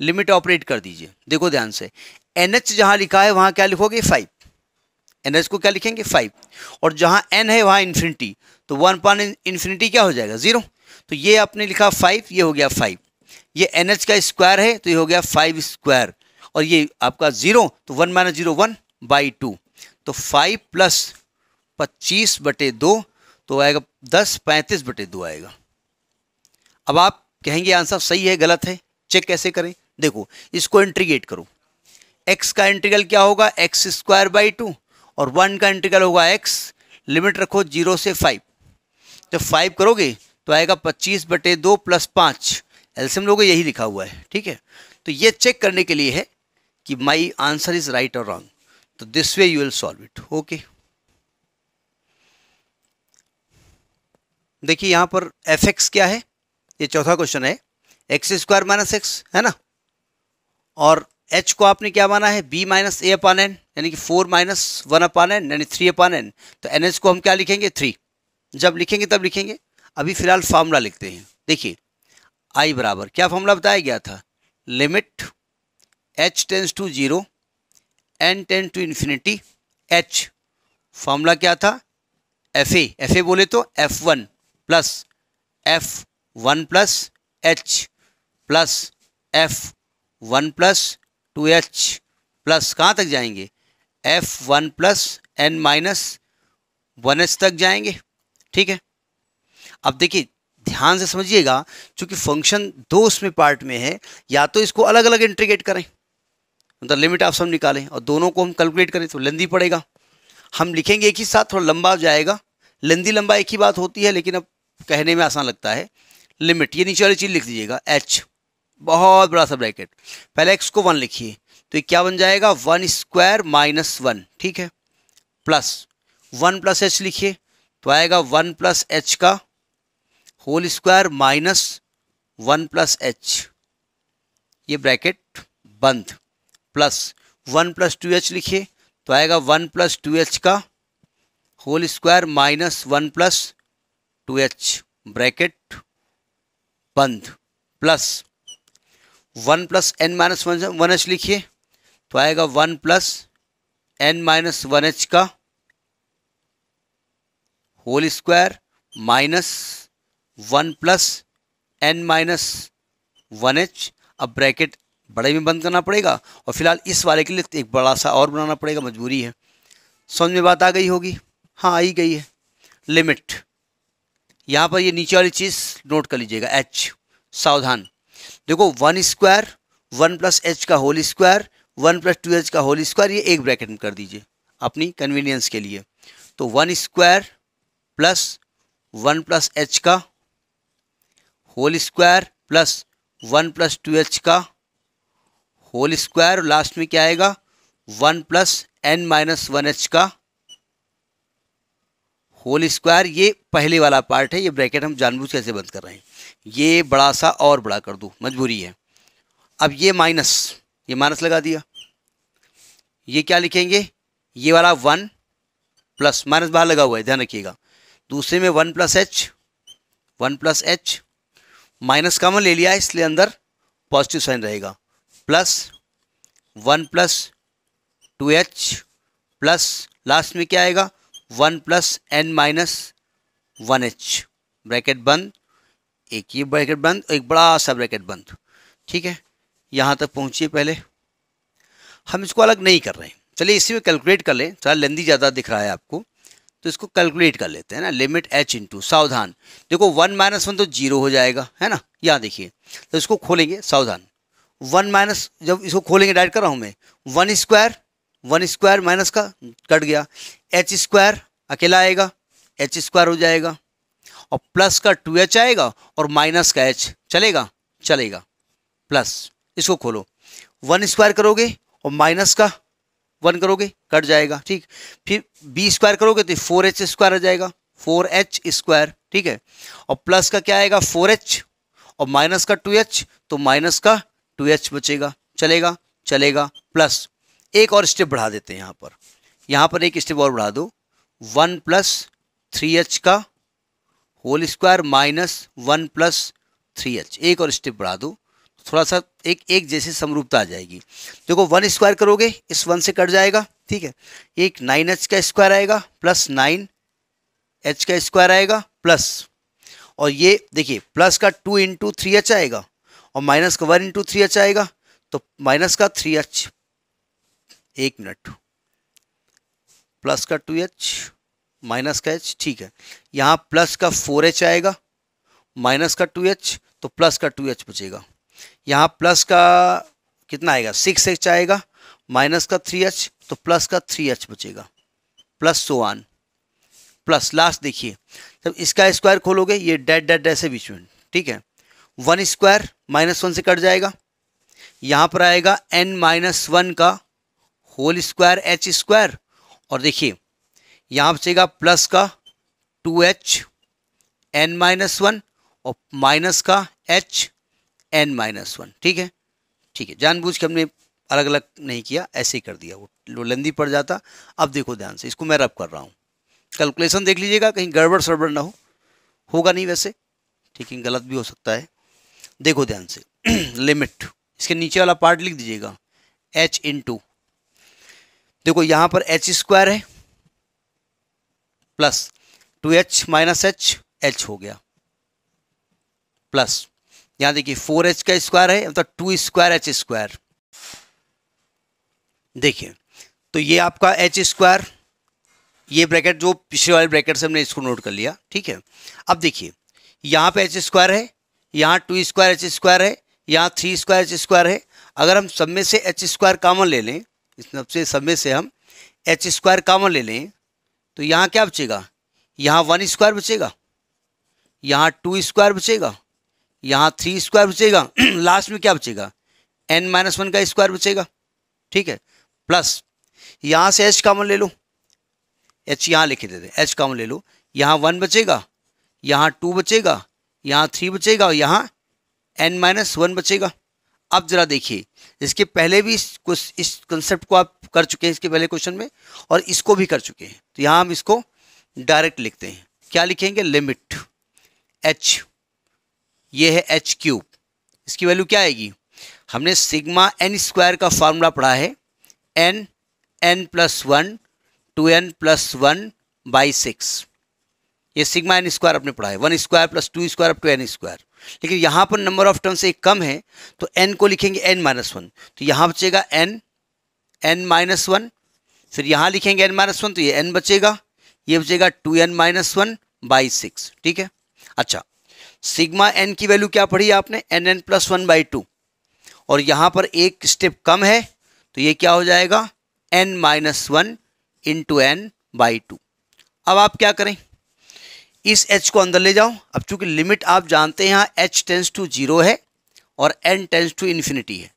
limit operate कर दीजिए देखो ध्यान से एन एच जहाँ लिखा है वहाँ क्या लिखोगे फाइव एन एच को क्या लिखेंगे फाइव और जहाँ एन है वहाँ इन्फिनिटी तो वन अपान इन्फिनिटी क्या हो जाएगा ज़ीरो तो ये आपने लिखा फाइव ये हो गया फाइव ये एन एच का स्क्वायर है तो ये हो गया फाइव स्क्वायर और ये आपका ज़ीरो तो one minus zero one by two तो फाइव प्लस पच्चीस बटे दो तो आएगा दस पैंतीस बटे दो आएगा अब आप कहेंगे आंसर सही है गलत है चेक कैसे करें देखो इसको इंट्रीगेट करो एक्स का इंटीग्रल क्या होगा एक्स स्क्वायर बाई टू और वन का इंटीग्रल होगा एक्स लिमिट रखो जीरो से फाइव जब फाइव करोगे तो आएगा पच्चीस बटे दो प्लस पाँच एल्सियम लोगों यही लिखा हुआ है ठीक है तो ये चेक करने के लिए है कि माई आंसर इज़ राइट और रॉन्ग तो this way you will solve it okay देखिए यहां पर एफ एक्स क्या है ये चौथा क्वेश्चन है एक्स स्क्वायर माइनस एक्स है ना और एच को आपने क्या माना है B minus A upon N यानी कि four minus one upon N यानी थ्री अपान एन तो एन एच को हम क्या लिखेंगे थ्री जब लिखेंगे तब लिखेंगे अभी फिलहाल फार्मूला लिखते हैं देखिए आई बराबर क्या फार्मूला बताया गया था limit H tends to zero N tends to infinity H formula क्या था एफ ए एफ ए बोले तो F one plus F one plus H plus F one plus two H plus कहाँ तक जाएंगे F one plus N minus one H तक जाएंगे ठीक है अब देखिए ध्यान से समझिएगा क्योंकि फंक्शन दो उसमें पार्ट में है या तो इसको अलग अलग इंट्रीगेट करें मतलब लिमिट आप सब निकालें और दोनों को हम कैलकुलेट करें तो लेंदी पड़ेगा हम लिखेंगे एक ही साथ थोड़ा लंबा जाएगा लेंदी लंबा एक ही बात होती है लेकिन अब कहने में आसान लगता है लिमिट ये नीचे वाली चीज़ लिख दीजिएगा एच बहुत बड़ा सा ब्रैकेट पहले एक्स को वन लिखिए तो ये क्या बन जाएगा वन स्क्वायर माइनस वन ठीक है प्लस वन प्लस एच लिखिए तो आएगा वन प्लस एच का whole square minus one plus H ये ब्रैकेट बंद plus one plus two H लिखिए तो आएगा वन प्लस टू एच का whole square minus one plus two H bracket बंद plus one plus N minus one one H लिखिए तो आएगा one plus N minus one H का whole square minus one plus N minus one H अब ब्रैकेट बड़े में बंद करना पड़ेगा और फिलहाल इस वाले के लिए तो एक बड़ा सा और बनाना पड़ेगा मजबूरी है समझ में बात आ गई होगी हाँ आई गई है लिमिट यहाँ पर ये नीचे वाली चीज़ नोट कर लीजिएगा एच सावधान देखो one square one plus H का whole square one plus two H का होल स्क्वायर ये एक ब्रैकेट में कर दीजिए अपनी कन्वीनियंस के लिए तो one square plus one plus H का whole square plus one plus two H का होल स्क्वायर लास्ट में क्या आएगा one plus N minus one H का होल स्क्वायर ये पहले वाला पार्ट है ये ब्रैकेट हम जानबूझ कैसे बंद कर रहे हैं ये बड़ा सा और बड़ा कर दूँ मजबूरी है अब ये माइनस ये माइनस लगा दिया ये क्या लिखेंगे ये वाला वन प्लस माइनस बाहर लगा हुआ है ध्यान रखिएगा दूसरे में one plus H one plus H minus common ले लिया इसलिए अंदर पॉजिटिव साइन रहेगा plus one plus two H plus last में क्या आएगा one plus N minus one H bracket बंद एक ये ब्रैकेट बंद एक बड़ा सा ब्रैकेट बंद ठीक है यहाँ तक पहुँचिए पहले हम इसको अलग नहीं कर रहे हैं चलिए इसी में कैलकुलेट कर लें थोड़ा लेंदी ज़्यादा दिख रहा है आपको तो इसको कैलकुलेट कर लेते हैं ना लिमिट एच इंटू सावधान देखो वन माइनस वन तो जीरो हो जाएगा है ना यहाँ देखिए तो इसको खोलेंगे सावधान वन माइनस जब इसको खोलेंगे डायरेक्ट कर रहा हूँ मैं one square one square minus का कट गया एच स्क्वायर अकेला आएगा एच स्क्वायर हो जाएगा और प्लस का टू एच आएगा और माइनस का एच चलेगा चलेगा प्लस इसको खोलो वन स्क्वायर करोगे और माइनस का वन करोगे कट जाएगा ठीक फिर बी स्क्वायर करोगे तो फोर एच स्क्वायर आ जाएगा फोर एच स्क्वायर ठीक है और प्लस का क्या आएगा फोर एच और माइनस का टू एच तो माइनस का टू एच बचेगा चलेगा चलेगा प्लस एक और स्टेप बढ़ा देते हैं यहाँ पर यहाँ पर एक स्टेप और बढ़ा दो वन प्लस थ्री एच का whole square minus one plus three H एक और स्टेप बढ़ा दो तो थोड़ा सा एक एक जैसी समरूपता आ जाएगी देखो वन स्क्वायर करोगे इस वन से कट जाएगा ठीक है एक नाइन एच का स्क्वायर आएगा प्लस नाइन एच का स्क्वायर आएगा प्लस और ये देखिए प्लस का टू इंटू थ्री एच आएगा और माइनस का वन इंटू थ्री एच आएगा तो माइनस का थ्री एच एक मिनट प्लस का टू एच माइनस का एच ठीक है यहाँ प्लस का फोर एच आएगा माइनस का टू एच तो प्लस का टू एच बचेगा यहाँ प्लस का कितना आएगा सिक्स एच आएगा माइनस का थ्री एच तो प्लस का थ्री एच बचेगा plus so one plus last देखिए जब इसका स्क्वायर खोलोगे ये डेड डेड ऐसे बीच में ठीक है वन स्क्वायर माइनस वन से कट जाएगा यहाँ पर आएगा एन माइनस वन का होल स्क्वायर एच स्क्वायर और देखिए यहाँ बचेगा प्लस का two H N minus one और माइनस का एच एन माइनस वन ठीक है ठीक है जानबूझ के हमने अलग अलग नहीं किया ऐसे ही कर दिया वो लंदी पड़ जाता अब देखो ध्यान से इसको मैं रब कर रहा हूँ कैलकुलेशन देख लीजिएगा कहीं गड़बड़ सड़बड़ ना हो होगा नहीं वैसे ठीक है गलत भी हो सकता है देखो ध्यान से लिमिट इसके नीचे वाला पार्ट लिख दीजिएगा एच इन टू देखो यहां पर एच स्क्वायर है plus two H minus H H हो गया प्लस यहां देखिए फोर एच का स्क्वायर है मतलब टू स्क्वायर एच स्क्वायर देखिए तो ये आपका एच स्क्वायर ये ब्रैकेट जो पिछले वाले ब्रैकेट से हमने इसको नोट कर लिया ठीक है अब देखिए यहां पे एच स्क्वायर है यहाँ टू स्क्वायर एच स्क्वायर है यहाँ थ्री स्क्वायर एच स्क्वायर है अगर हम सब में से एच स्क्वायर कामन ले लें इस सबसे सब में से हम एच स्क्वायर कामन ले लें तो यहाँ क्या बचेगा यहाँ वन स्क्वायर बचेगा यहाँ टू स्क्वायर बचेगा यहाँ थ्री स्क्वायर बचेगा लास्ट में क्या बचेगा एन माइनस वन का स्क्वायर बचेगा ठीक है प्लस यहाँ से एच कामन ले लो एच यहाँ लिखे देते एच कामन ले लो यहाँ वन बचेगा यहाँ टू बचेगा यहाँ थ्री बचेगा और यहाँ एन माइनस वन बचेगा अब जरा देखिए इसके पहले भी कुछ इस कंसेप्ट को आप कर चुके हैं इसके पहले क्वेश्चन में और इसको भी कर चुके हैं तो यहाँ हम इसको डायरेक्ट लिखते हैं क्या लिखेंगे लिमिट एच ये है एच क्यूब इसकी वैल्यू क्या आएगी हमने सिग्मा एन स्क्वायर का फार्मूला पढ़ा है N N plus one two N plus one by six ये सिग्मा एन स्क्वायर आपने पढ़ा है one square plus two square up to N square लेकिन यहाँ पर नंबर ऑफ टर्म्स एक कम है तो एन को लिखेंगे एन माइनस वन तो यहाँ बचेगा एन एन माइनस वन फिर यहाँ लिखेंगे एन माइनस वन तो ये एन बचेगा ये बचेगा two N minus one by six ठीक है अच्छा सिग्मा एन की वैल्यू क्या पढ़ी आपने N N plus one by two और यहाँ पर एक स्टेप कम है तो ये क्या हो जाएगा N minus one into N by two अब आप क्या करें इस एच को अंदर ले जाओ अब चूंकि लिमिट आप जानते हैं यहाँ एच टेंस टू जीरो है और एन टेंस टू इन्फिनिटी है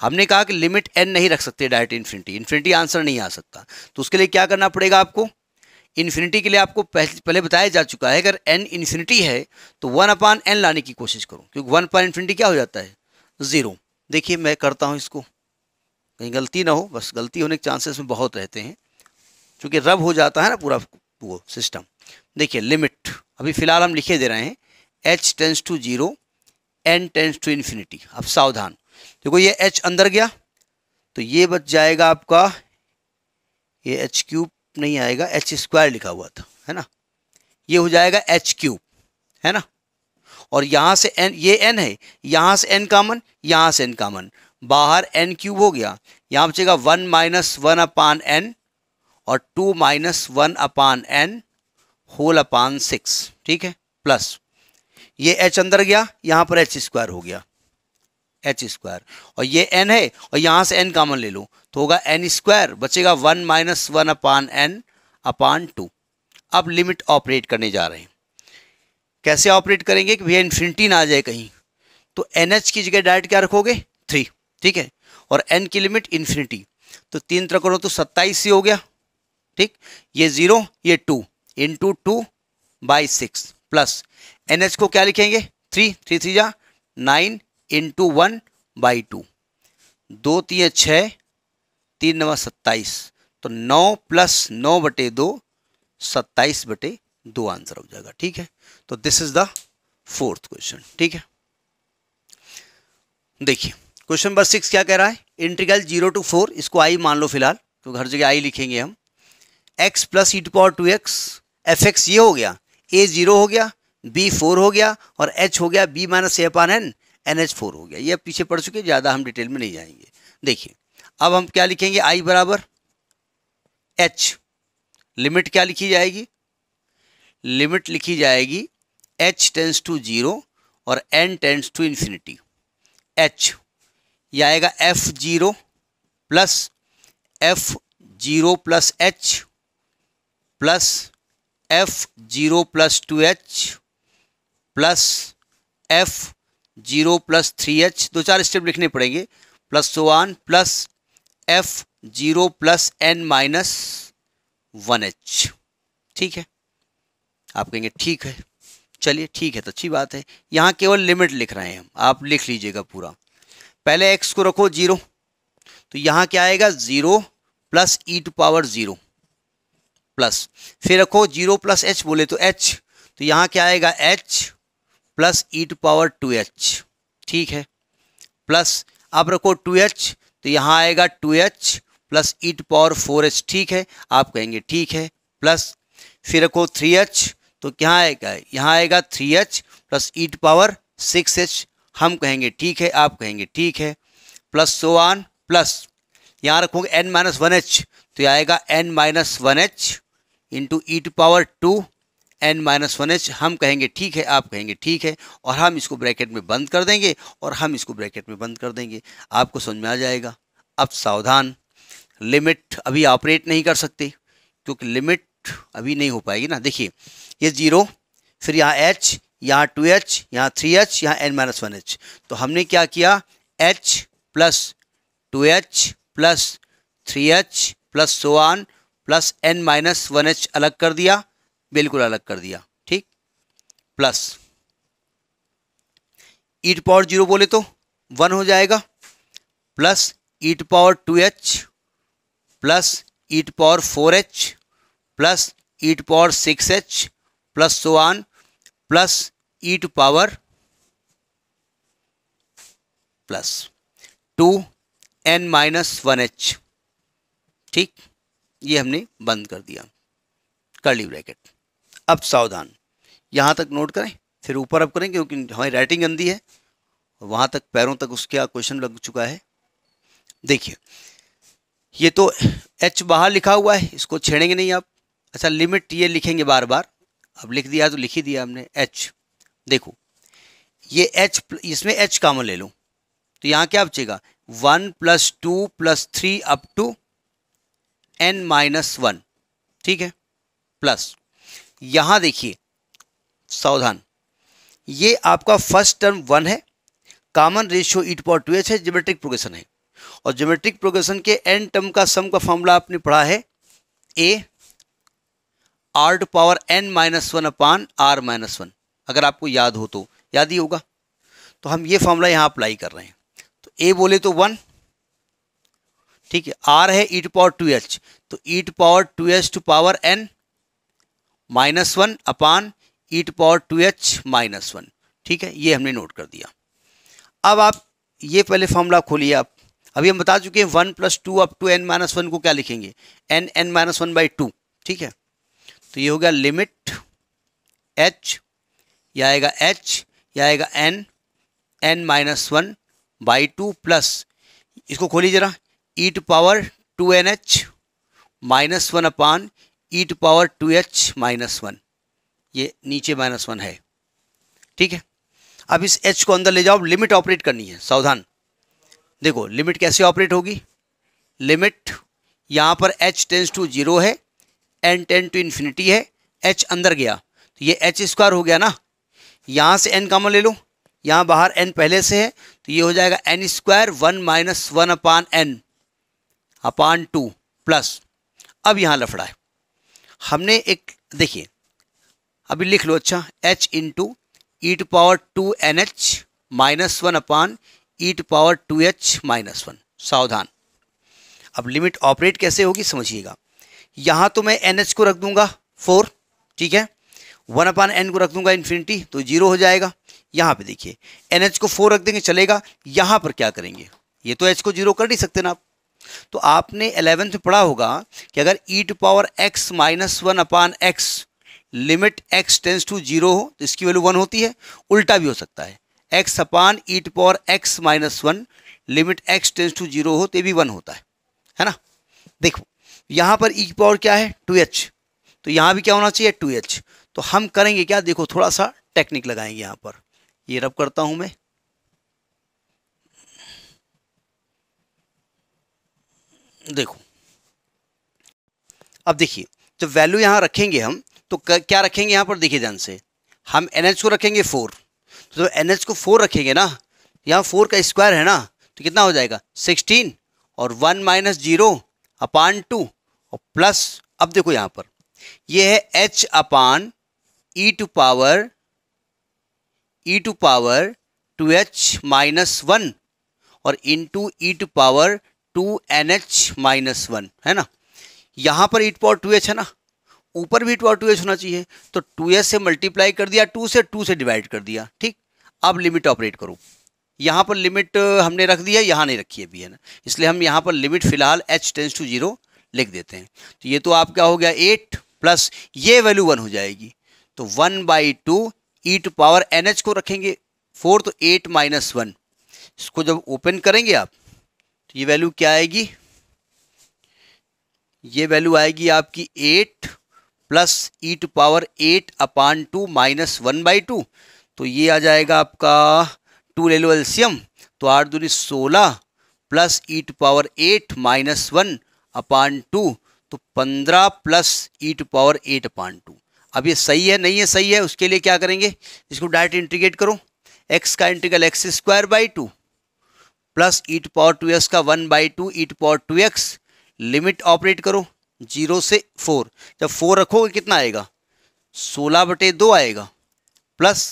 हमने कहा कि लिमिट एन नहीं रख सकते डायरेक्ट इन्फिनिटी इन्फिनिटी आंसर नहीं आ सकता तो उसके लिए क्या करना पड़ेगा आपको इन्फिनिटी के लिए आपको पहले बताया जा चुका है अगर एन इन्फिनिटी है तो वन अपान एन लाने की कोशिश करूँ क्योंकि वन अपान इन्फिनिटी क्या हो जाता है ज़ीरो देखिए मैं करता हूँ इसको कहीं गलती ना हो बस गलती होने के चांसेस में बहुत रहते हैं क्योंकि रब हो जाता है ना पूरा वो सिस्टम देखिए लिमिट अभी फ़िलहाल हम लिखे दे रहे हैं H tends to zero N tends to infinity अब सावधान देखो ये एच अंदर गया तो ये बच जाएगा आपका ये एच क्यूब नहीं आएगा एच स्क्वायर लिखा हुआ था है ना ये हो जाएगा एच क्यूब है ना और यहाँ से एन ये एन है यहाँ से एन कामन यहाँ से एन कामन बाहर एन क्यूब हो गया यहाँ बचेगा one minus one upon N और two minus one upon N whole upon six ठीक है प्लस ये एच अंदर गया यहां पर एच स्क्वायर हो गया एच स्क्वायर और ये एन है और यहां से एन कामन ले लो तो होगा एन स्क्वायर बचेगा one minus one upon N upon two अब लिमिट ऑपरेट करने जा रहे हैं कैसे ऑपरेट करेंगे कि भैया इन्फिनिटी ना आ जाए कहीं तो एन एच की जगह डायरेक्ट क्या रखोगे थ्री ठीक है और एन की लिमिट इन्फिनिटी तो तीन तरह करो तो सत्ताईस ही हो गया ठीक ये जीरो ये two into two by six plus N H को क्या लिखेंगे थ्री थ्री थ्री जा nine into one by two दो तीन छः तीन नवा सत्ताईस तो नौ प्लस नौ बटे दो सत्ताईस बटे दो आंसर हो जाएगा ठीक है तो this is the fourth question ठीक है देखिए क्वेश्चन नंबर सिक्स क्या कह रहा है इंटीग्रल जीरो टू फोर इसको आई मान लो फिलहाल तो हर जगह आई लिखेंगे हम X plus E to power two X F X ये हो गया ए ज़ीरो हो गया बी फोर हो गया और एच हो गया B minus A upon N N H four हो गया ये पीछे पढ़ चुके ज़्यादा हम डिटेल में नहीं जाएंगे देखिए अब हम क्या लिखेंगे आई बराबर एच लिमिट क्या लिखी जाएगी लिमिट लिखी जाएगी एच टेंस टू ज़ीरो और N tends to infinity H ये आएगा F zero plus F zero plus H plus F zero plus two H plus F zero plus three H दो चार स्टेप लिखने पड़ेंगे plus one plus F zero plus N minus one H ठीक है आप कहेंगे ठीक है चलिए ठीक है तो अच्छी बात है यहाँ केवल लिमिट लिख रहे हैं हम आप लिख लीजिएगा पूरा पहले एक्स को रखो जीरो तो यहाँ क्या आएगा zero plus E to power zero plus फिर रखो जीरो प्लस एच बोले तो एच तो यहाँ क्या आएगा H plus E to power two H ठीक है प्लस आप रखो टू एच तो यहाँ आएगा two H plus E to power four H ठीक है आप कहेंगे ठीक है प्लस फिर रखो थ्री एच तो क्या आएगा यहाँ आएगा three H plus E to power six H हम कहेंगे ठीक है आप कहेंगे ठीक है प्लस सो वन प्लस यहाँ रखोगे एन माइनस वन एच तो आएगा N minus one H into E to power two N minus one H हम कहेंगे ठीक है आप कहेंगे ठीक है और हम इसको ब्रैकेट में बंद कर देंगे और हम इसको ब्रैकेट में बंद कर देंगे आपको समझ में आ जाएगा अब सावधान लिमिट अभी ऑपरेट नहीं कर सकते क्योंकि लिमिट अभी नहीं हो पाएगी ना देखिए ये ज़ीरो फिर यहाँ एच यहाँ टू एच यहाँ थ्री एच यहाँ एन माइनस वन एच तो हमने क्या किया H plus two H plus three H plus so on plus N minus one H अलग कर दिया बिल्कुल अलग कर दिया ठीक प्लस ईट पावर जीरो बोले तो वन हो जाएगा plus e to power two H plus e to power four h plus e to power six h plus so one plus e to power plus two N minus one H ठीक ये हमने बंद कर दिया कर ली ब्रैकेट अब सावधान यहाँ तक नोट करें फिर ऊपर अब करें क्योंकि हमारी राइटिंग गंदी है वहाँ तक पैरों तक उसका क्वेश्चन लग चुका है देखिए ये तो एच बाहर लिखा हुआ है इसको छेड़ेंगे नहीं आप अच्छा लिमिट ये लिखेंगे बार बार अब लिख दिया तो लिख ही दिया हमने एच देखो ये एच इसमें एच कामन ले लो तो यहाँ क्या बचेगा one plus two plus three up to N minus one ठीक है प्लस यहां देखिए सावधान ये आपका फर्स्ट टर्म वन है common ratio e to power two h है जोमेट्रिक प्रोग्रेशन है और जोमेट्रिक प्रोग्रेशन के एन टर्म का सम का फॉर्मूला आपने पढ़ा है a r to power N minus one upon are minus one अगर आपको याद हो तो याद ही होगा तो हम ये फॉर्मूला यहां अप्लाई कर रहे हैं तो ए बोले तो वन ठीक है आर है e to power two H तो ई to power two h to power N minus one upon E to power two H minus one ठीक है ये हमने नोट कर दिया अब आप ये पहले फॉर्मूला खोलिए आप अभी हम बता चुके हैं one plus two up to N minus one को क्या लिखेंगे n N minus one by two ठीक है तो ये हो गया लिमिट एच या आएगा एच या आएगा N N minus one by two plus इसको खोलिए जरा e to power two n h minus one upon E to power two H minus one ये नीचे माइनस वन है ठीक है अब इस एच को अंदर ले जाओ लिमिट ऑपरेट करनी है सावधान देखो लिमिट कैसे ऑपरेट होगी लिमिट यहाँ पर एच टेंस टू जीरो है एन टेन टू इन्फिनिटी है एच अंदर गया तो ये एच स्क्वायर हो गया ना यहाँ से एन कामन ले लो यहाँ बाहर एन पहले से है तो ये हो जाएगा N square one minus one upon N upon two plus अब यहाँ लफड़ा है हमने एक देखिए अभी लिख लो अच्छा h into e to power two n h minus one upon E to power two H minus one सावधान अब लिमिट ऑपरेट कैसे होगी समझिएगा यहाँ तो मैं एन एच को रख दूंगा फोर ठीक है वन अपान एन को रख दूंगा इन्फिनिटी तो जीरो हो जाएगा यहाँ पे देखिए एन एच को फोर रख देंगे चलेगा यहाँ पर क्या करेंगे ये तो एच को जीरो कर नहीं सकते ना आप तो आपने एलेवेंथ में पढ़ा होगा कि अगर ई to power x minus one upon x limit x tends to zero हो तो इसकी वैल्यू वन होती है उल्टा भी हो सकता है x upon E to power x minus one limit x tends to zero हो तो भी वन होता है है ना देखो यहाँ पर ई e पावर क्या है टू एच तो यहाँ भी क्या होना चाहिए टू एच तो हम करेंगे क्या देखो थोड़ा सा टेक्निक लगाएंगे यहाँ पर ये रब करता हूँ मैं देखो अब देखिए जब तो वैल्यू यहाँ रखेंगे हम तो क्या रखेंगे यहाँ पर देखिए ध्यान से हम एन को रखेंगे फोर तो जब एन को फोर रखेंगे ना यहाँ फोर का स्क्वायर है ना तो कितना हो जाएगा सिक्सटीन और one minus zero upon two और प्लस अब देखो यहाँ पर यह है h upon E to power e to power two H minus one और into e to power two n h minus one है ना यहाँ पर ईट पावर टू एच है ना ऊपर भी ईट पावर टू एच होना चाहिए तो टू एच से मल्टीप्लाई कर दिया टू से टू से डिवाइड कर दिया ठीक अब लिमिट ऑपरेट करूँ यहाँ पर लिमिट हमने रख दिया है यहाँ नहीं रखी है अभी है ना इसलिए हम यहाँ पर लिमिट फिलहाल एच टेंस टू जीरो लिख देते हैं तो ये तो आपका हो गया एट प्लस ये वैल्यू वन हो जाएगी तो one by two e to power N H को रखेंगे फोर तो एट माइनस वन इसको जब ओपन करेंगे आप तो ये वैल्यू क्या आएगी ये वैल्यू आएगी आपकी eight plus E to power eight upon two minus one by two तो ये आ जाएगा आपका टू ले लो एल्सियम तो आठ दूरी सोलह plus E to power eight minus one upon two तो पंद्रह plus E to power eight upon two अब ये सही है नहीं है सही है उसके लिए क्या करेंगे इसको डायरेक्ट इंटीग्रेट करो एक्स का integral x square by two plus e to power two x का one by two e to power two x limit operate करो जीरो से फोर जब फोर रखोगे कितना आएगा सोलह बटे दो आएगा प्लस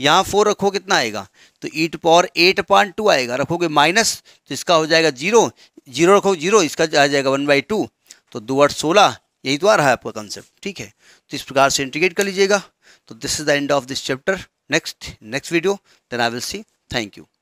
यहाँ फोर रखो कितना आएगा तो e to power eight point two आएगा रखोगे माइनस तो इसका हो जाएगा जीरो जीरो रखो जीरो इसका आ जाएगा वन बाई टू तो दो आठ सोलह यही तो आ रहा है आपका कंसेप्ट ठीक है तो इस प्रकार से इंटीग्रेट कर लीजिएगा तो this is the end of this chapter next next video then I will see thank you